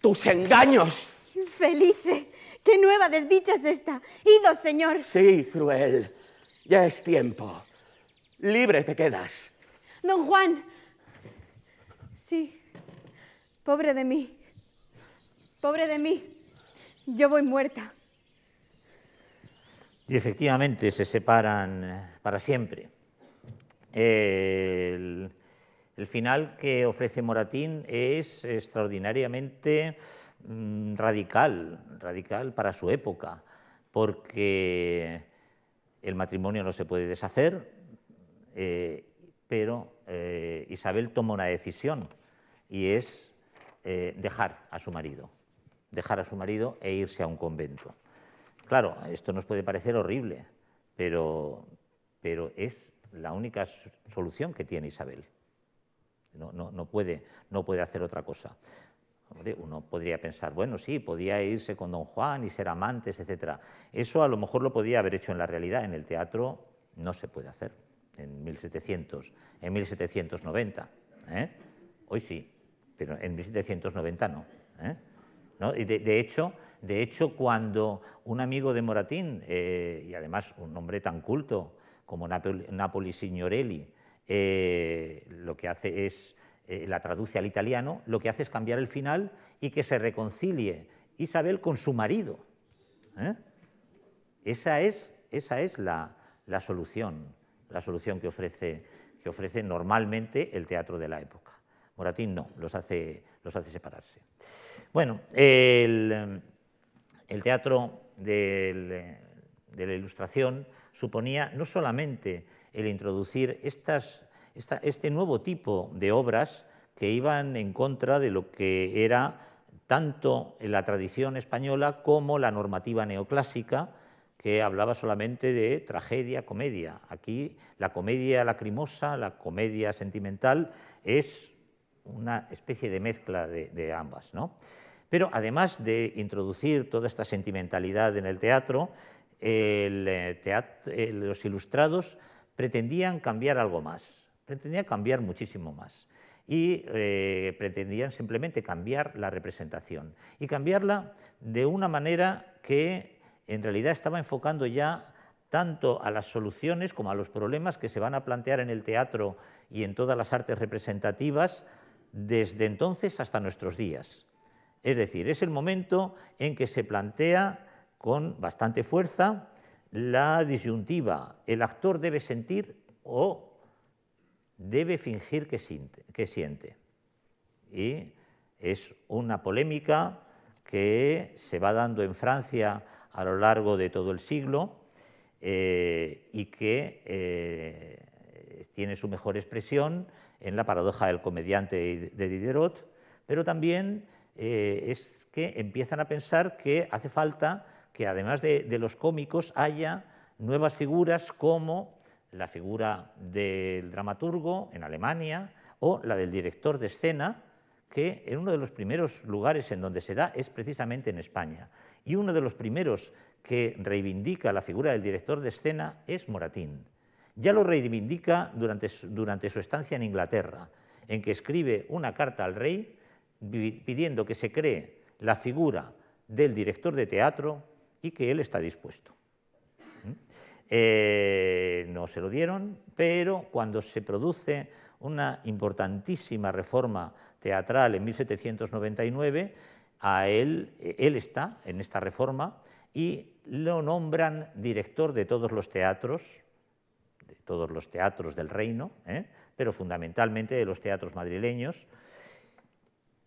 tus engaños. Infelice. ¡Qué nueva desdicha es esta! ¡Idos, señor! Sí, cruel. Ya es tiempo. Libre te quedas. Don Juan. Sí. Pobre de mí. Pobre de mí. Yo voy muerta. Y efectivamente se separan eh, para siempre el, final que ofrece Moratín es extraordinariamente mm, radical, radical para su época, porque el matrimonio no se puede deshacer, eh, pero eh, Isabel toma una decisión y es eh, dejar a su marido, dejar a su marido e irse a un convento. Claro, esto nos puede parecer horrible, pero, pero es la única solución que tiene Isabel. No, puede, no puede hacer otra cosa. uno podría pensar, bueno, sí, podía irse con don Juan y ser amantes, etc. Eso a lo mejor lo podía haber hecho en la realidad, en el teatro no se puede hacer, en 1700, en 1790. ¿eh? Hoy sí, pero en 1790 no. ¿eh? ¿No? de, hecho, de hecho, cuando un amigo de Moratín, eh, y además un hombre tan culto, como Napoli, Signorelli, eh, lo que hace es, eh, la traduce al italiano, lo que hace es cambiar el final y que se reconcilie Isabel con su marido. ¿eh? Esa es, la, solución, la solución que ofrece, que ofrece normalmente el teatro de la época. Moratín no, los hace, los hace separarse. Bueno, el, teatro de la ilustración suponía no solamente el introducir este nuevo tipo de obras que iban en contra de lo que era tanto la tradición española como la normativa neoclásica, que hablaba solamente de tragedia, comedia. Aquí la comedia lacrimosa, la comedia sentimental, es una especie de mezcla de, ambas. Pero además de introducir toda esta sentimentalidad en el teatro, eh, eh, los ilustrados pretendían cambiar algo más, pretendían cambiar muchísimo más y eh, pretendían simplemente cambiar la representación y cambiarla de una manera que en realidad estaba enfocando ya tanto a las soluciones como a los problemas que se van a plantear en el teatro y en todas las artes representativas desde entonces hasta nuestros días. Es decir, es el momento en que se plantea con bastante fuerza la disyuntiva, el actor debe sentir o debe fingir que siente. Y es una polémica que se va dando en Francia a lo largo de todo el siglo eh, y que eh, tiene su mejor expresión en la paradoja del comediante de Diderot, pero también eh, es que empiezan a pensar que hace falta que además de, los cómicos haya nuevas figuras como la figura del dramaturgo en Alemania o la del director de escena, que en uno de los primeros lugares en donde se da es precisamente en España. Y uno de los primeros que reivindica la figura del director de escena es Moratín. Ya lo reivindica durante, durante su estancia en Inglaterra, en que escribe una carta al rey pidiendo que se cree la figura del director de teatro y que él está dispuesto. ¿Mm? Eh, no se lo dieron, pero cuando se produce una importantísima reforma teatral en 1799, a él, él está en esta reforma y lo nombran director de todos los teatros, de todos los teatros del reino, ¿eh? pero fundamentalmente de los teatros madrileños.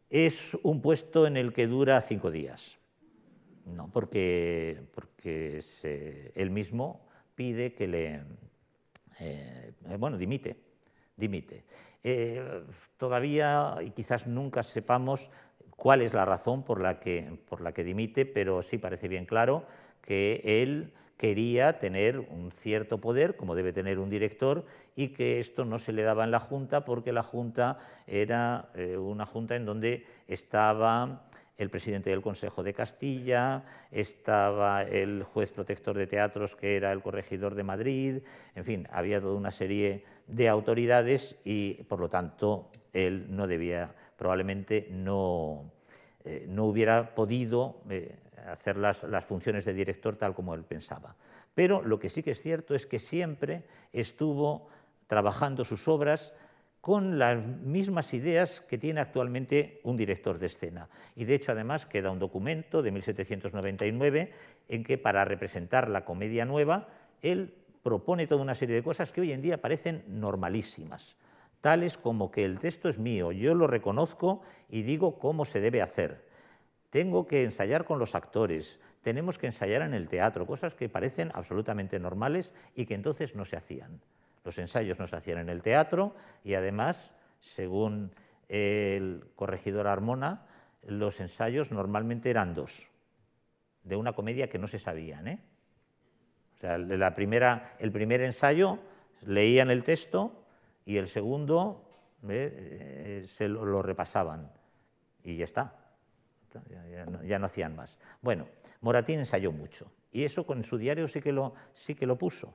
Es un puesto en el que dura cinco días. No, porque, porque él mismo pide que le... Eh, eh, bueno, dimite, dimite. Eh, todavía y quizás nunca sepamos cuál es la razón por la, que, por la que dimite, pero sí parece bien claro que él quería tener un cierto poder, como debe tener un director, y que esto no se le daba en la Junta porque la Junta era una Junta en donde estaba el presidente del Consejo de Castilla, estaba el juez protector de teatros que era el corregidor de Madrid, en fin, había toda una serie de autoridades y por lo tanto él no debía, probablemente no, eh, no hubiera podido eh, hacer las, las funciones de director tal como él pensaba. Pero lo que sí que es cierto es que siempre estuvo trabajando sus obras con las mismas ideas que tiene actualmente un director de escena. Y de hecho, además, queda un documento de 1799 en que para representar la comedia nueva, él propone toda una serie de cosas que hoy en día parecen normalísimas, tales como que el texto es mío, yo lo reconozco y digo cómo se debe hacer. Tengo que ensayar con los actores, tenemos que ensayar en el teatro, cosas que parecen absolutamente normales y que entonces no se hacían. Los ensayos no se hacían en el teatro y además, según el corregidor Armona, los ensayos normalmente eran dos, de una comedia que no se sabían. ¿eh? O sea, el primer ensayo leían el texto y el segundo ¿eh? Eh, se lo, repasaban y ya está. Ya, no, hacían más. Bueno, Moratín ensayó mucho y eso con su diario sí que lo, sí que lo puso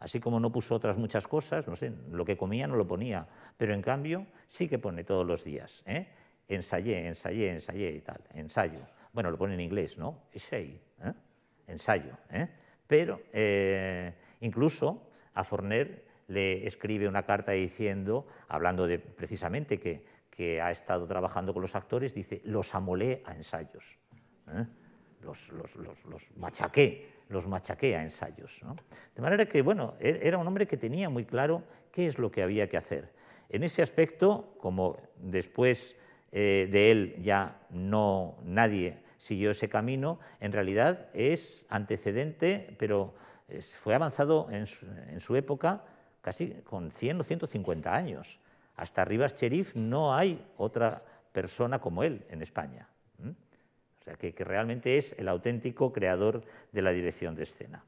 así como no puso otras muchas cosas, no sé, lo que comía no lo ponía, pero en cambio sí que pone todos los días, ¿eh? ensayé, ensayé, ensayé y tal, ensayo. Bueno, lo pone en inglés, ¿no? Essay, ¿eh? ensayo. ¿eh? Pero incluso a Forner le escribe una carta diciendo, hablando de precisamente que, que ha estado trabajando con los actores, dice, los amolé a ensayos, los, los, los machaqué los machaquea ensayos. De manera que, bueno, e-, era un hombre que tenía muy claro qué es lo que había que hacer. En ese aspecto, como después eh, de él ya no nadie siguió ese camino, en realidad es antecedente, pero fue avanzado en su, en su, época casi con 100 o 150 años. Hasta Rivas Cherif no hay otra persona como él en España. O que, realmente es el auténtico creador de la dirección de escena.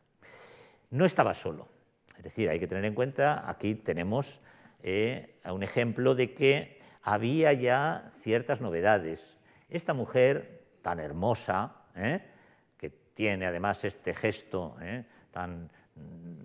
No estaba solo. Es decir, hay que tener en cuenta, aquí tenemos eh, un ejemplo de que había ya ciertas novedades. Esta mujer tan hermosa, eh, que tiene además este gesto eh, tan,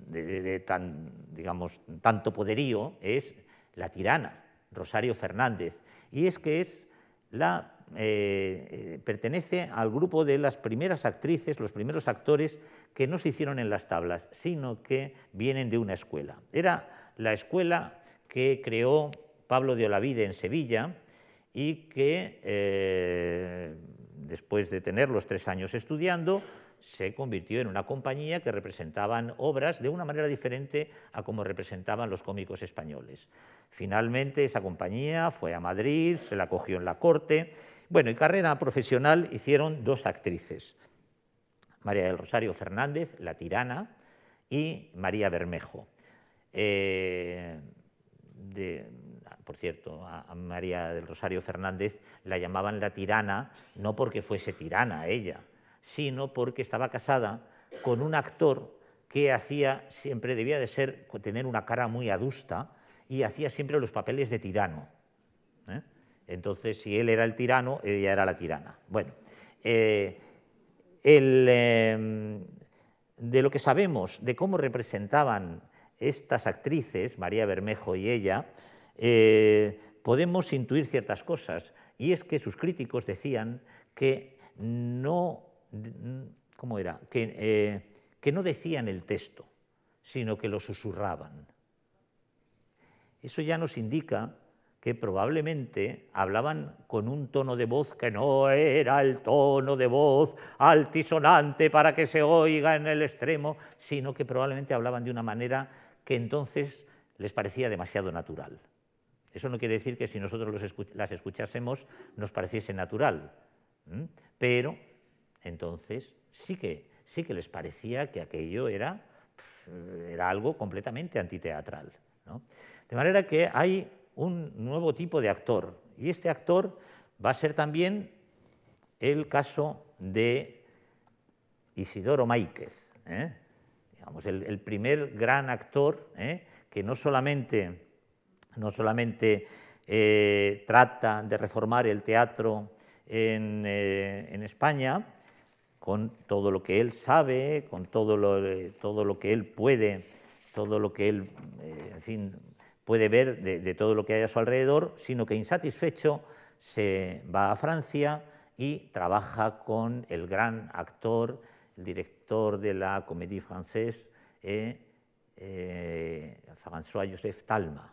de, tan, digamos, tanto poderío, es la tirana, Rosario Fernández. Y es que es la eh, eh, pertenece al grupo de las primeras actrices, los primeros actores que no se hicieron en las tablas, sino que vienen de una escuela. Era la escuela que creó Pablo de Olavide en Sevilla y que, eh, después de tener los tres años estudiando, se convirtió en una compañía que representaban obras de una manera diferente a como representaban los cómicos españoles. Finalmente, esa compañía fue a Madrid, se la cogió en la corte bueno, y carrera profesional hicieron dos actrices, María del Rosario Fernández, la tirana, y María Bermejo. Eh, por cierto, a, María del Rosario Fernández la llamaban la tirana, no porque fuese tirana ella, sino porque estaba casada con un actor que hacía siempre, debía de ser, tener una cara muy adusta y hacía siempre los papeles de tirano. ¿eh? Entonces, si él era el tirano, ella era la tirana. Bueno, eh, eh, de lo que sabemos, de cómo representaban estas actrices, María Bermejo y ella, eh, podemos intuir ciertas cosas. Y es que sus críticos decían que no, era? que no decían el texto, sino que lo susurraban. Eso ya nos indica que probablemente hablaban con un tono de voz que no era el tono de voz altisonante para que se oiga en el extremo, sino que probablemente hablaban de una manera que entonces les parecía demasiado natural. Eso no quiere decir que si nosotros las escuchásemos nos pareciese natural, pero entonces sí que, sí que les parecía que aquello era, era algo completamente antiteatral. De manera que hay un nuevo tipo de actor. Y este actor va a ser también el caso de Isidoro Máiquez, ¿eh? el, primer gran actor ¿eh? que no solamente, no solamente eh, trata de reformar el teatro en, España, con todo lo que él sabe, con todo lo, todo lo que él puede, todo lo que él, en fin, puede ver de, todo lo que hay a su alrededor, sino que insatisfecho se va a Francia y trabaja con el gran actor, el director de la Comédie Française, eh, eh, François-Joseph Talma.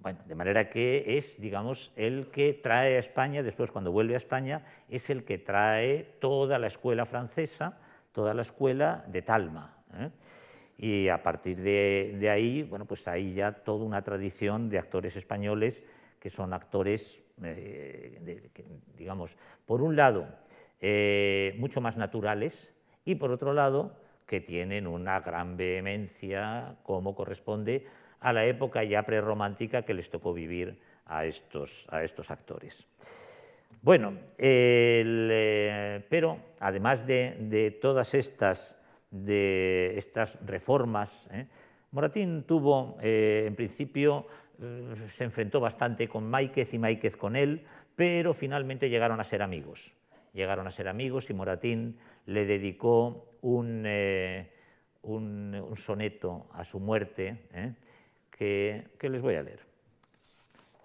Bueno, de manera que es, digamos, el que trae a España, después cuando vuelve a España, es el que trae toda la escuela francesa, toda la escuela de Talma. ¿eh? y a partir de, ahí, bueno, pues ahí ya toda una tradición de actores españoles que son actores, eh, digamos, por un lado, eh, mucho más naturales y por otro lado, que tienen una gran vehemencia como corresponde a la época ya prerromántica que les tocó vivir a estos, a estos actores. Bueno, eh, pero además de todas estas de estas reformas. ¿eh? Moratín tuvo, eh, en principio, eh, se enfrentó bastante con Máiquez y Máiquez con él, pero finalmente llegaron a ser amigos. Llegaron a ser amigos y Moratín le dedicó un, un, soneto a su muerte que, que les voy a leer.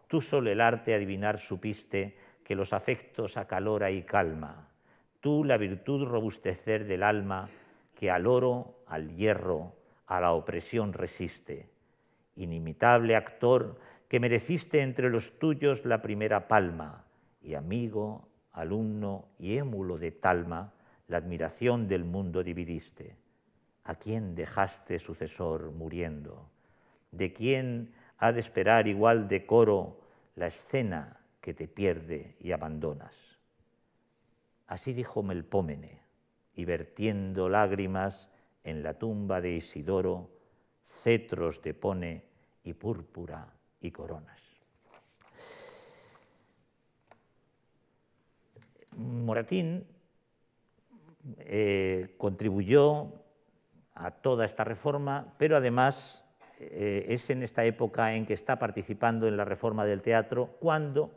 Tú solo el arte adivinar supiste que los afectos acalora y calma, tú la virtud robustecer del alma, que al oro, al hierro, a la opresión resiste. Inimitable actor que mereciste entre los tuyos la primera palma, y amigo, alumno y émulo de Talma, la admiración del mundo dividiste. ¿A quién dejaste sucesor muriendo? ¿De quién ha de esperar igual decoro la escena que te pierde y abandonas? Así dijo Melpómenes y vertiendo lágrimas en la tumba de Isidoro, cetros de pone y púrpura y coronas. Moratín eh, contribuyó a toda esta reforma, pero además eh, es en esta época en que está participando en la reforma del teatro cuando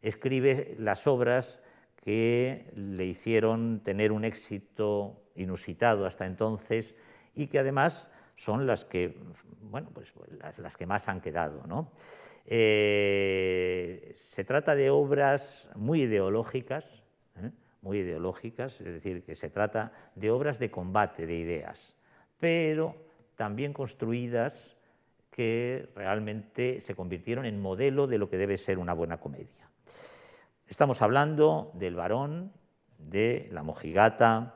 escribe las obras que le hicieron tener un éxito inusitado hasta entonces y que además son las que, bueno, pues, pues las, que más han quedado. ¿no? Eh, se trata de obras muy ideológicas, ¿eh? muy ideológicas, es decir, que se trata de obras de combate de ideas, pero también construidas que realmente se convirtieron en modelo de lo que debe ser una buena comedia. Estamos hablando del varón, de la mojigata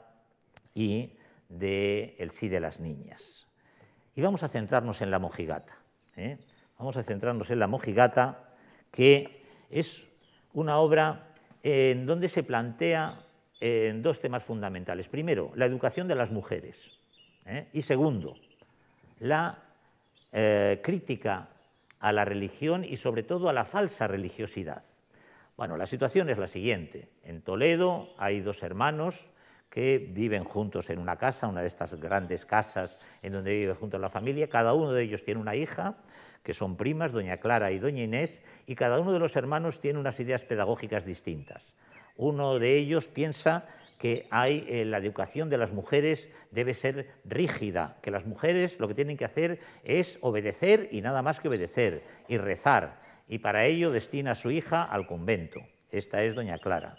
y del sí de las niñas. Y vamos a centrarnos en la mojigata. ¿eh? Vamos a centrarnos en la mojigata, que es una obra en donde se plantea dos temas fundamentales. Primero, la educación de las mujeres. ¿eh? Y segundo, la eh, crítica a la religión y sobre todo a la falsa religiosidad. Bueno, la situación es la siguiente. En Toledo hay dos hermanos que viven juntos en una casa, una de estas grandes casas en donde vive a la familia. Cada uno de ellos tiene una hija, que son primas, doña Clara y doña Inés, y cada uno de los hermanos tiene unas ideas pedagógicas distintas. Uno de ellos piensa que eh, la educación de las mujeres debe ser rígida, que las mujeres lo que tienen que hacer es obedecer y nada más que obedecer, y rezar, y para ello destina a su hija al convento. Esta es doña Clara.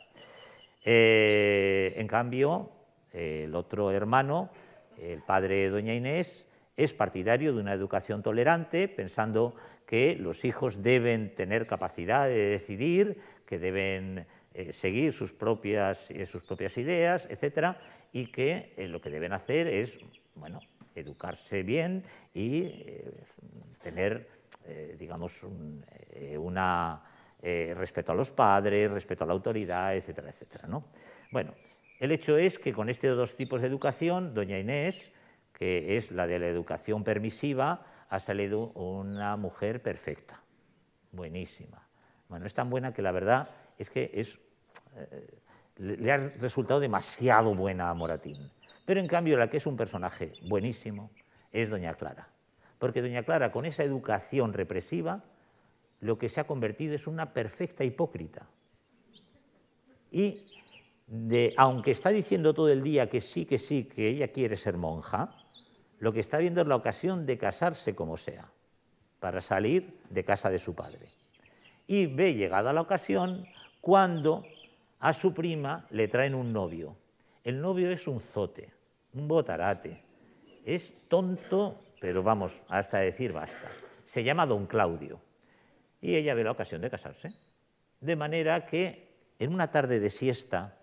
Eh, en cambio, el otro hermano, el padre de doña Inés, es partidario de una educación tolerante, pensando que los hijos deben tener capacidad de decidir, que deben eh, seguir sus propias, eh, sus propias ideas, etc. Y que lo que deben hacer es, bueno, educarse bien y tener eh, digamos, un, eh, una, eh, respeto a los padres, respeto a la autoridad, etcétera, etcétera. ¿no? Bueno, el hecho es que con estos dos tipos de educación, doña Inés, que es la de la educación permisiva, ha salido una mujer perfecta, buenísima. Bueno, es tan buena que la verdad es que es, le ha resultado demasiado buena a Moratín. Pero en cambio la que es un personaje buenísimo es doña Clara porque doña Clara, con esa educación represiva, lo que se ha convertido es una perfecta hipócrita. Y aunque está diciendo todo el día que sí, que sí, que ella quiere ser monja, lo que está viendo es la ocasión de casarse como sea, para salir de casa de su padre. Y ve llegada la ocasión cuando a su prima le traen un novio. El novio es un zote, un botarate, es tonto pero vamos, hasta decir basta. Se llama don Claudio y ella ve la ocasión de casarse. De manera que en una tarde de siesta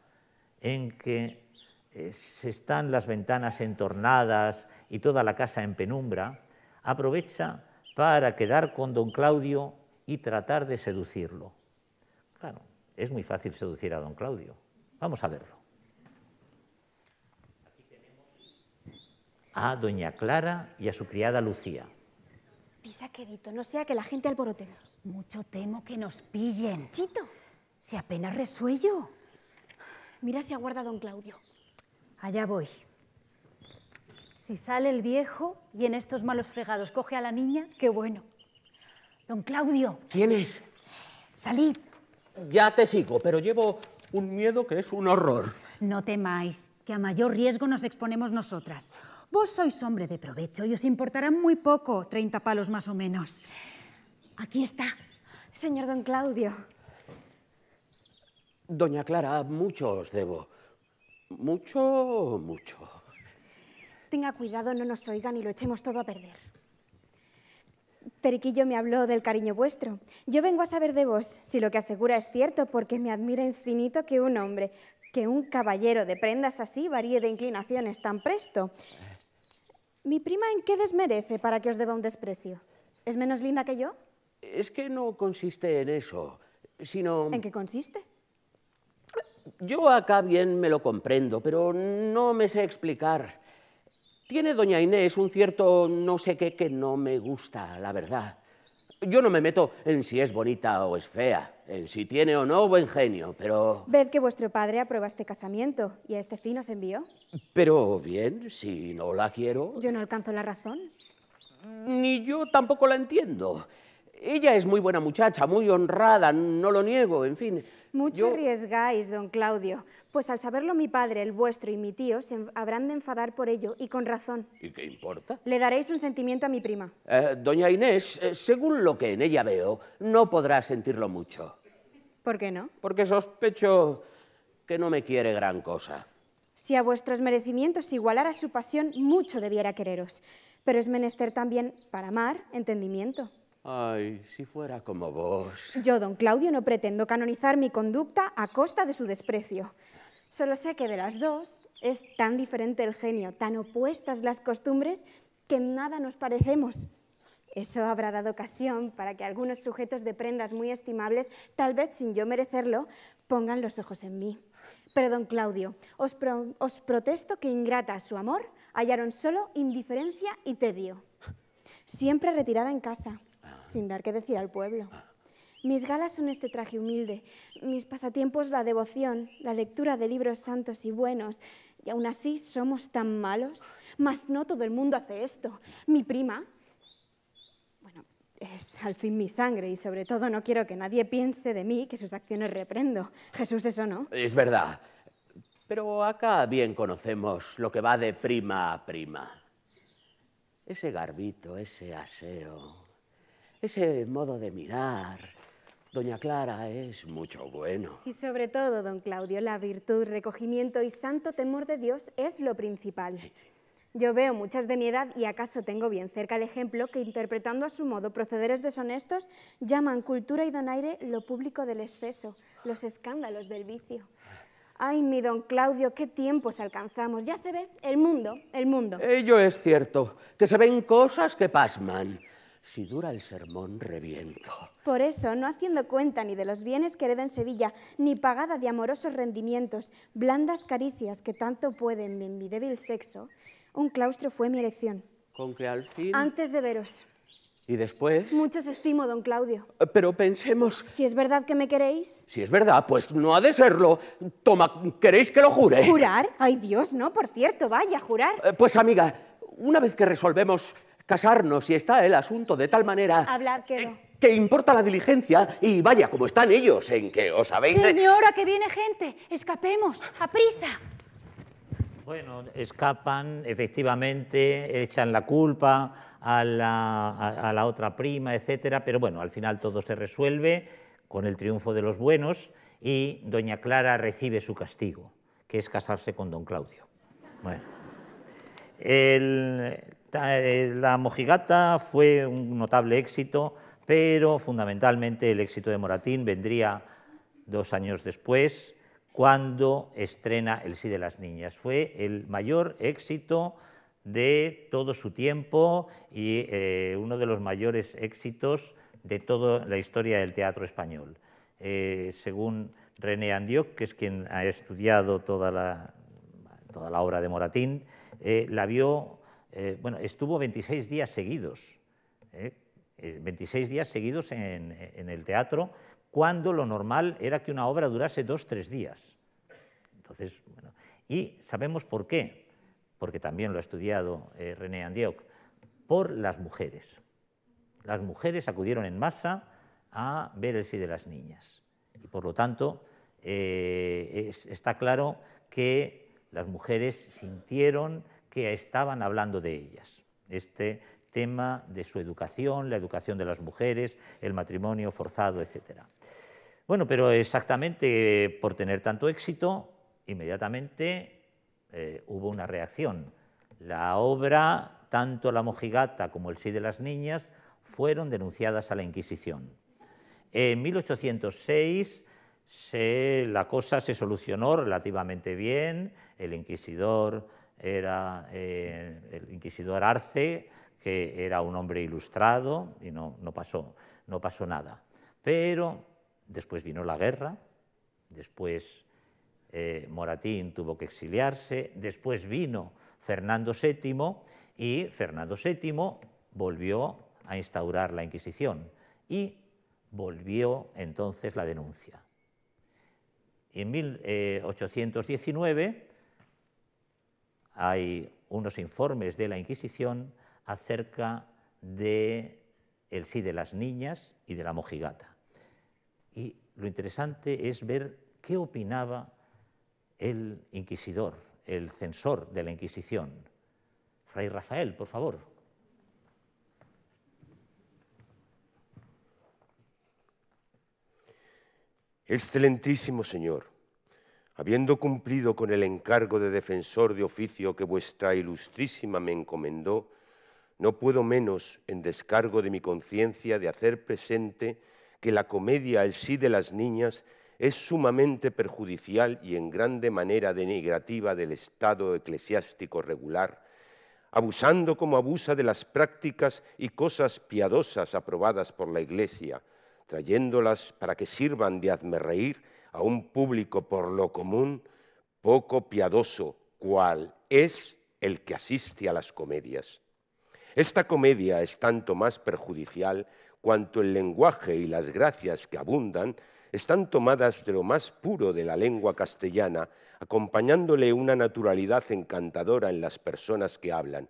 en que eh, se están las ventanas entornadas y toda la casa en penumbra, aprovecha para quedar con don Claudio y tratar de seducirlo. Claro, es muy fácil seducir a don Claudio. Vamos a verlo. a doña Clara y a su criada Lucía. Pisa, querido, no sea que la gente alborotemos. Mucho temo que nos pillen. Chito. Si apenas resuello. Mira si aguarda don Claudio. Allá voy. Si sale el viejo y en estos malos fregados coge a la niña, qué bueno. Don Claudio. ¿Quién es? Salid. Ya te sigo, pero llevo un miedo que es un horror. No temáis, que a mayor riesgo nos exponemos nosotras. Vos sois hombre de provecho y os importarán muy poco 30 palos más o menos. Aquí está, señor don Claudio. Doña Clara, mucho os debo. Mucho, mucho. Tenga cuidado, no nos oigan y lo echemos todo a perder. Periquillo me habló del cariño vuestro. Yo vengo a saber de vos si lo que asegura es cierto, porque me admira infinito que un hombre, que un caballero de prendas así varíe de inclinaciones tan presto. ¿Mi prima en qué desmerece para que os deba un desprecio? ¿Es menos linda que yo? Es que no consiste en eso, sino... ¿En qué consiste? Yo acá bien me lo comprendo, pero no me sé explicar. Tiene doña Inés un cierto no sé qué que no me gusta, la verdad. Yo no me meto en si es bonita o es fea en si tiene o no buen genio, pero... Ved que vuestro padre aprueba este casamiento y a este fin os envió. Pero bien, si no la quiero... Yo no alcanzo la razón. Mm, ni yo tampoco la entiendo. Ella es muy buena muchacha, muy honrada, no lo niego, en fin. Mucho arriesgáis, don Claudio, pues al saberlo mi padre, el vuestro y mi tío se habrán de enfadar por ello, y con razón. ¿Y qué importa? Le daréis un sentimiento a mi prima. Eh, doña Inés, eh, según lo que en ella veo, no podrá sentirlo mucho. ¿Por qué no? Porque sospecho que no me quiere gran cosa. Si a vuestros merecimientos igualara su pasión, mucho debiera quereros. Pero es menester también, para amar, entendimiento. Ay, si fuera como vos. Yo, don Claudio, no pretendo canonizar mi conducta a costa de su desprecio. Solo sé que de las dos es tan diferente el genio, tan opuestas las costumbres, que nada nos parecemos. Eso habrá dado ocasión para que algunos sujetos de prendas muy estimables, tal vez sin yo merecerlo, pongan los ojos en mí. Pero, don Claudio, os, protesto que ingrata su amor hallaron solo indiferencia y tedio. Siempre retirada en casa, sin dar qué decir al pueblo. Mis galas son este traje humilde, mis pasatiempos la devoción, la lectura de libros santos y buenos, y aún así somos tan malos. Mas no todo el mundo hace esto. Mi prima, es al fin mi sangre y sobre todo no quiero que nadie piense de mí que sus acciones reprendo. Jesús, eso no. Es verdad. Pero acá bien conocemos lo que va de prima a prima. Ese garbito, ese aseo, ese modo de mirar. Doña Clara es mucho bueno. Y sobre todo, don Claudio, la virtud, recogimiento y santo temor de Dios es lo principal. Yo veo muchas de mi edad y acaso tengo bien cerca el ejemplo que interpretando a su modo procederes deshonestos llaman cultura y donaire lo público del exceso, los escándalos del vicio. Ay, mi don Claudio, qué tiempos alcanzamos. Ya se ve, el mundo, el mundo. Ello es cierto, que se ven cosas que pasman. Si dura el sermón, reviento. Por eso, no haciendo cuenta ni de los bienes que hereda en Sevilla, ni pagada de amorosos rendimientos, blandas caricias que tanto pueden en mi débil sexo, un claustro fue mi elección. Con al Antes de veros. ¿Y después? Muchos estimo, don Claudio. Eh, pero pensemos... Si es verdad que me queréis... Si es verdad, pues no ha de serlo. Toma, ¿queréis que lo jure? ¿Jurar? Ay, Dios, no, por cierto, vaya, jurar. Eh, pues, amiga, una vez que resolvemos casarnos y está el asunto de tal manera... Hablar que. Eh, que importa la diligencia y vaya, como están ellos en que os habéis... Señora, que viene gente. Escapemos, a prisa bueno, escapan, efectivamente, echan la culpa a la, otra prima, etcétera, pero bueno, al final todo se resuelve con el triunfo de los buenos y doña Clara recibe su castigo, que es casarse con don Claudio. Eh, la mojigata fue un notable éxito, pero fundamentalmente el éxito de Moratín vendría dos años después, cuando estrena El sí de las niñas. Fue el mayor éxito de todo su tiempo y eh, uno de los mayores éxitos de toda la historia del teatro español. Eh, según René Andioc, que es quien ha estudiado toda la, obra de Moratín, eh, la vio, bueno, estuvo 26 días seguidos, 26 días seguidos en el teatro cuando lo normal era que una obra durase dos, tres días. Entonces, y sabemos por qué, porque también lo ha estudiado eh, René Andioc, por las mujeres. Las mujeres acudieron en masa a ver el sí de las niñas. Y por lo tanto, eh, está claro que las mujeres sintieron que estaban hablando de ellas. Este tema de su educación, la educación de las mujeres, el matrimonio forzado, etcétera. Bueno, pero exactamente eh, por tener tanto éxito, inmediatamente eh, hubo una reacción. La obra, tanto La Mojigata como El Sí de las Niñas, fueron denunciadas a la Inquisición. En 1806 se, la cosa se solucionó relativamente bien. El inquisidor era eh, el inquisidor Arce, que era un hombre ilustrado, y no, no, pasó, no pasó nada. Pero después vino la guerra, después eh, Moratín tuvo que exiliarse, después vino Fernando VII y Fernando VII volvió a instaurar la Inquisición y volvió entonces la denuncia. En 1819 eh, hay unos informes de la Inquisición acerca de el sí de las niñas y de la mojigata y lo interesante es ver qué opinaba el inquisidor, el censor de la Inquisición. Fray Rafael, por favor. Excelentísimo señor, habiendo cumplido con el encargo de defensor de oficio que vuestra ilustrísima me encomendó, no puedo menos, en descargo de mi conciencia, de hacer presente que la comedia, el sí de las niñas, es sumamente perjudicial y en grande manera denigrativa del estado eclesiástico regular, abusando como abusa de las prácticas y cosas piadosas aprobadas por la Iglesia, trayéndolas para que sirvan de reír a un público por lo común poco piadoso, cual es el que asiste a las comedias. Esta comedia es tanto más perjudicial cuanto el lenguaje y las gracias que abundan están tomadas de lo más puro de la lengua castellana, acompañándole una naturalidad encantadora en las personas que hablan.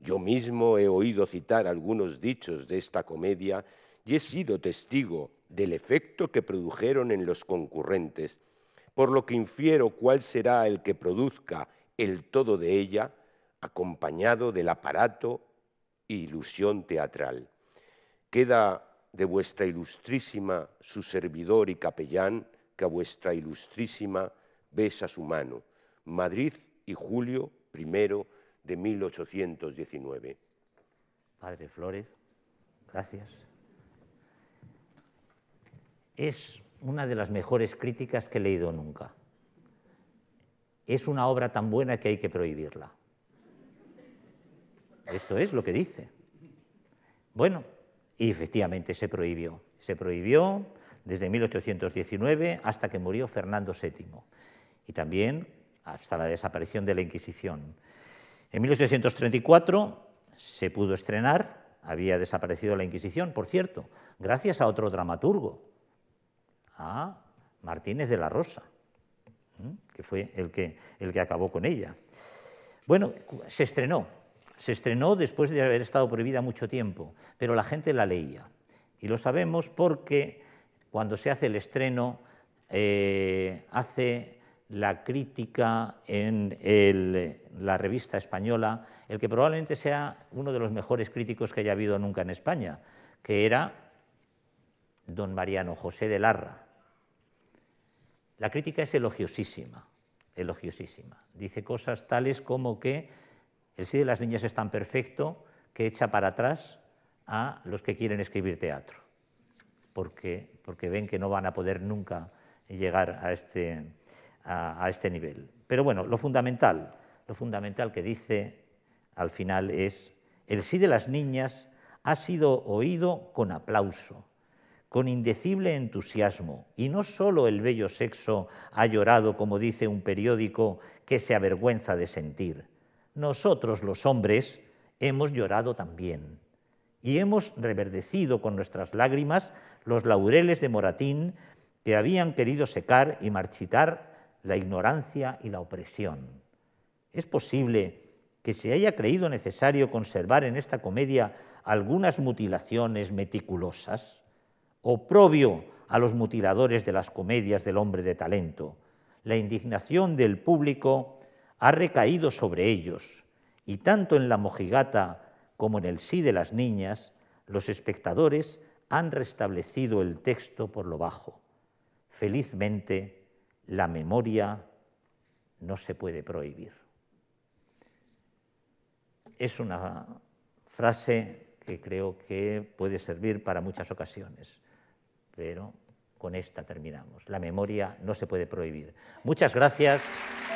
Yo mismo he oído citar algunos dichos de esta comedia y he sido testigo del efecto que produjeron en los concurrentes, por lo que infiero cuál será el que produzca el todo de ella, acompañado del aparato e ilusión teatral. Queda de vuestra ilustrísima su servidor y capellán, que a vuestra ilustrísima besa su mano. Madrid y julio primero de 1819. Padre Flores, gracias. Es una de las mejores críticas que he leído nunca. Es una obra tan buena que hay que prohibirla. Esto es lo que dice. Bueno, y efectivamente se prohibió. Se prohibió desde 1819 hasta que murió Fernando VII y también hasta la desaparición de la Inquisición. En 1834 se pudo estrenar, había desaparecido la Inquisición, por cierto, gracias a otro dramaturgo, a Martínez de la Rosa, que fue el que, el que acabó con ella. Bueno, se estrenó se estrenó después de haber estado prohibida mucho tiempo, pero la gente la leía. Y lo sabemos porque cuando se hace el estreno, eh, hace la crítica en la revista española, el que probablemente sea uno de los mejores críticos que haya habido nunca en España, que era don Mariano José de Larra. La crítica es elogiosísima, elogiosísima. Dice cosas tales como que el sí de las niñas es tan perfecto que echa para atrás a los que quieren escribir teatro, porque, porque ven que no van a poder nunca llegar a este, a, este nivel. Pero bueno, lo fundamental, lo fundamental que dice al final es, el sí de las niñas ha sido oído con aplauso, con indecible entusiasmo, y no solo el bello sexo ha llorado, como dice un periódico, que se avergüenza de sentir, nosotros los hombres hemos llorado también y hemos reverdecido con nuestras lágrimas los laureles de Moratín que habían querido secar y marchitar la ignorancia y la opresión. Es posible que se haya creído necesario conservar en esta comedia algunas mutilaciones meticulosas, oprobio a los mutiladores de las comedias del hombre de talento, la indignación del público ha recaído sobre ellos, y tanto en la mojigata como en el sí de las niñas, los espectadores han restablecido el texto por lo bajo. Felizmente, la memoria no se puede prohibir. Es una frase que creo que puede servir para muchas ocasiones, pero con esta terminamos. La memoria no se puede prohibir. Muchas gracias.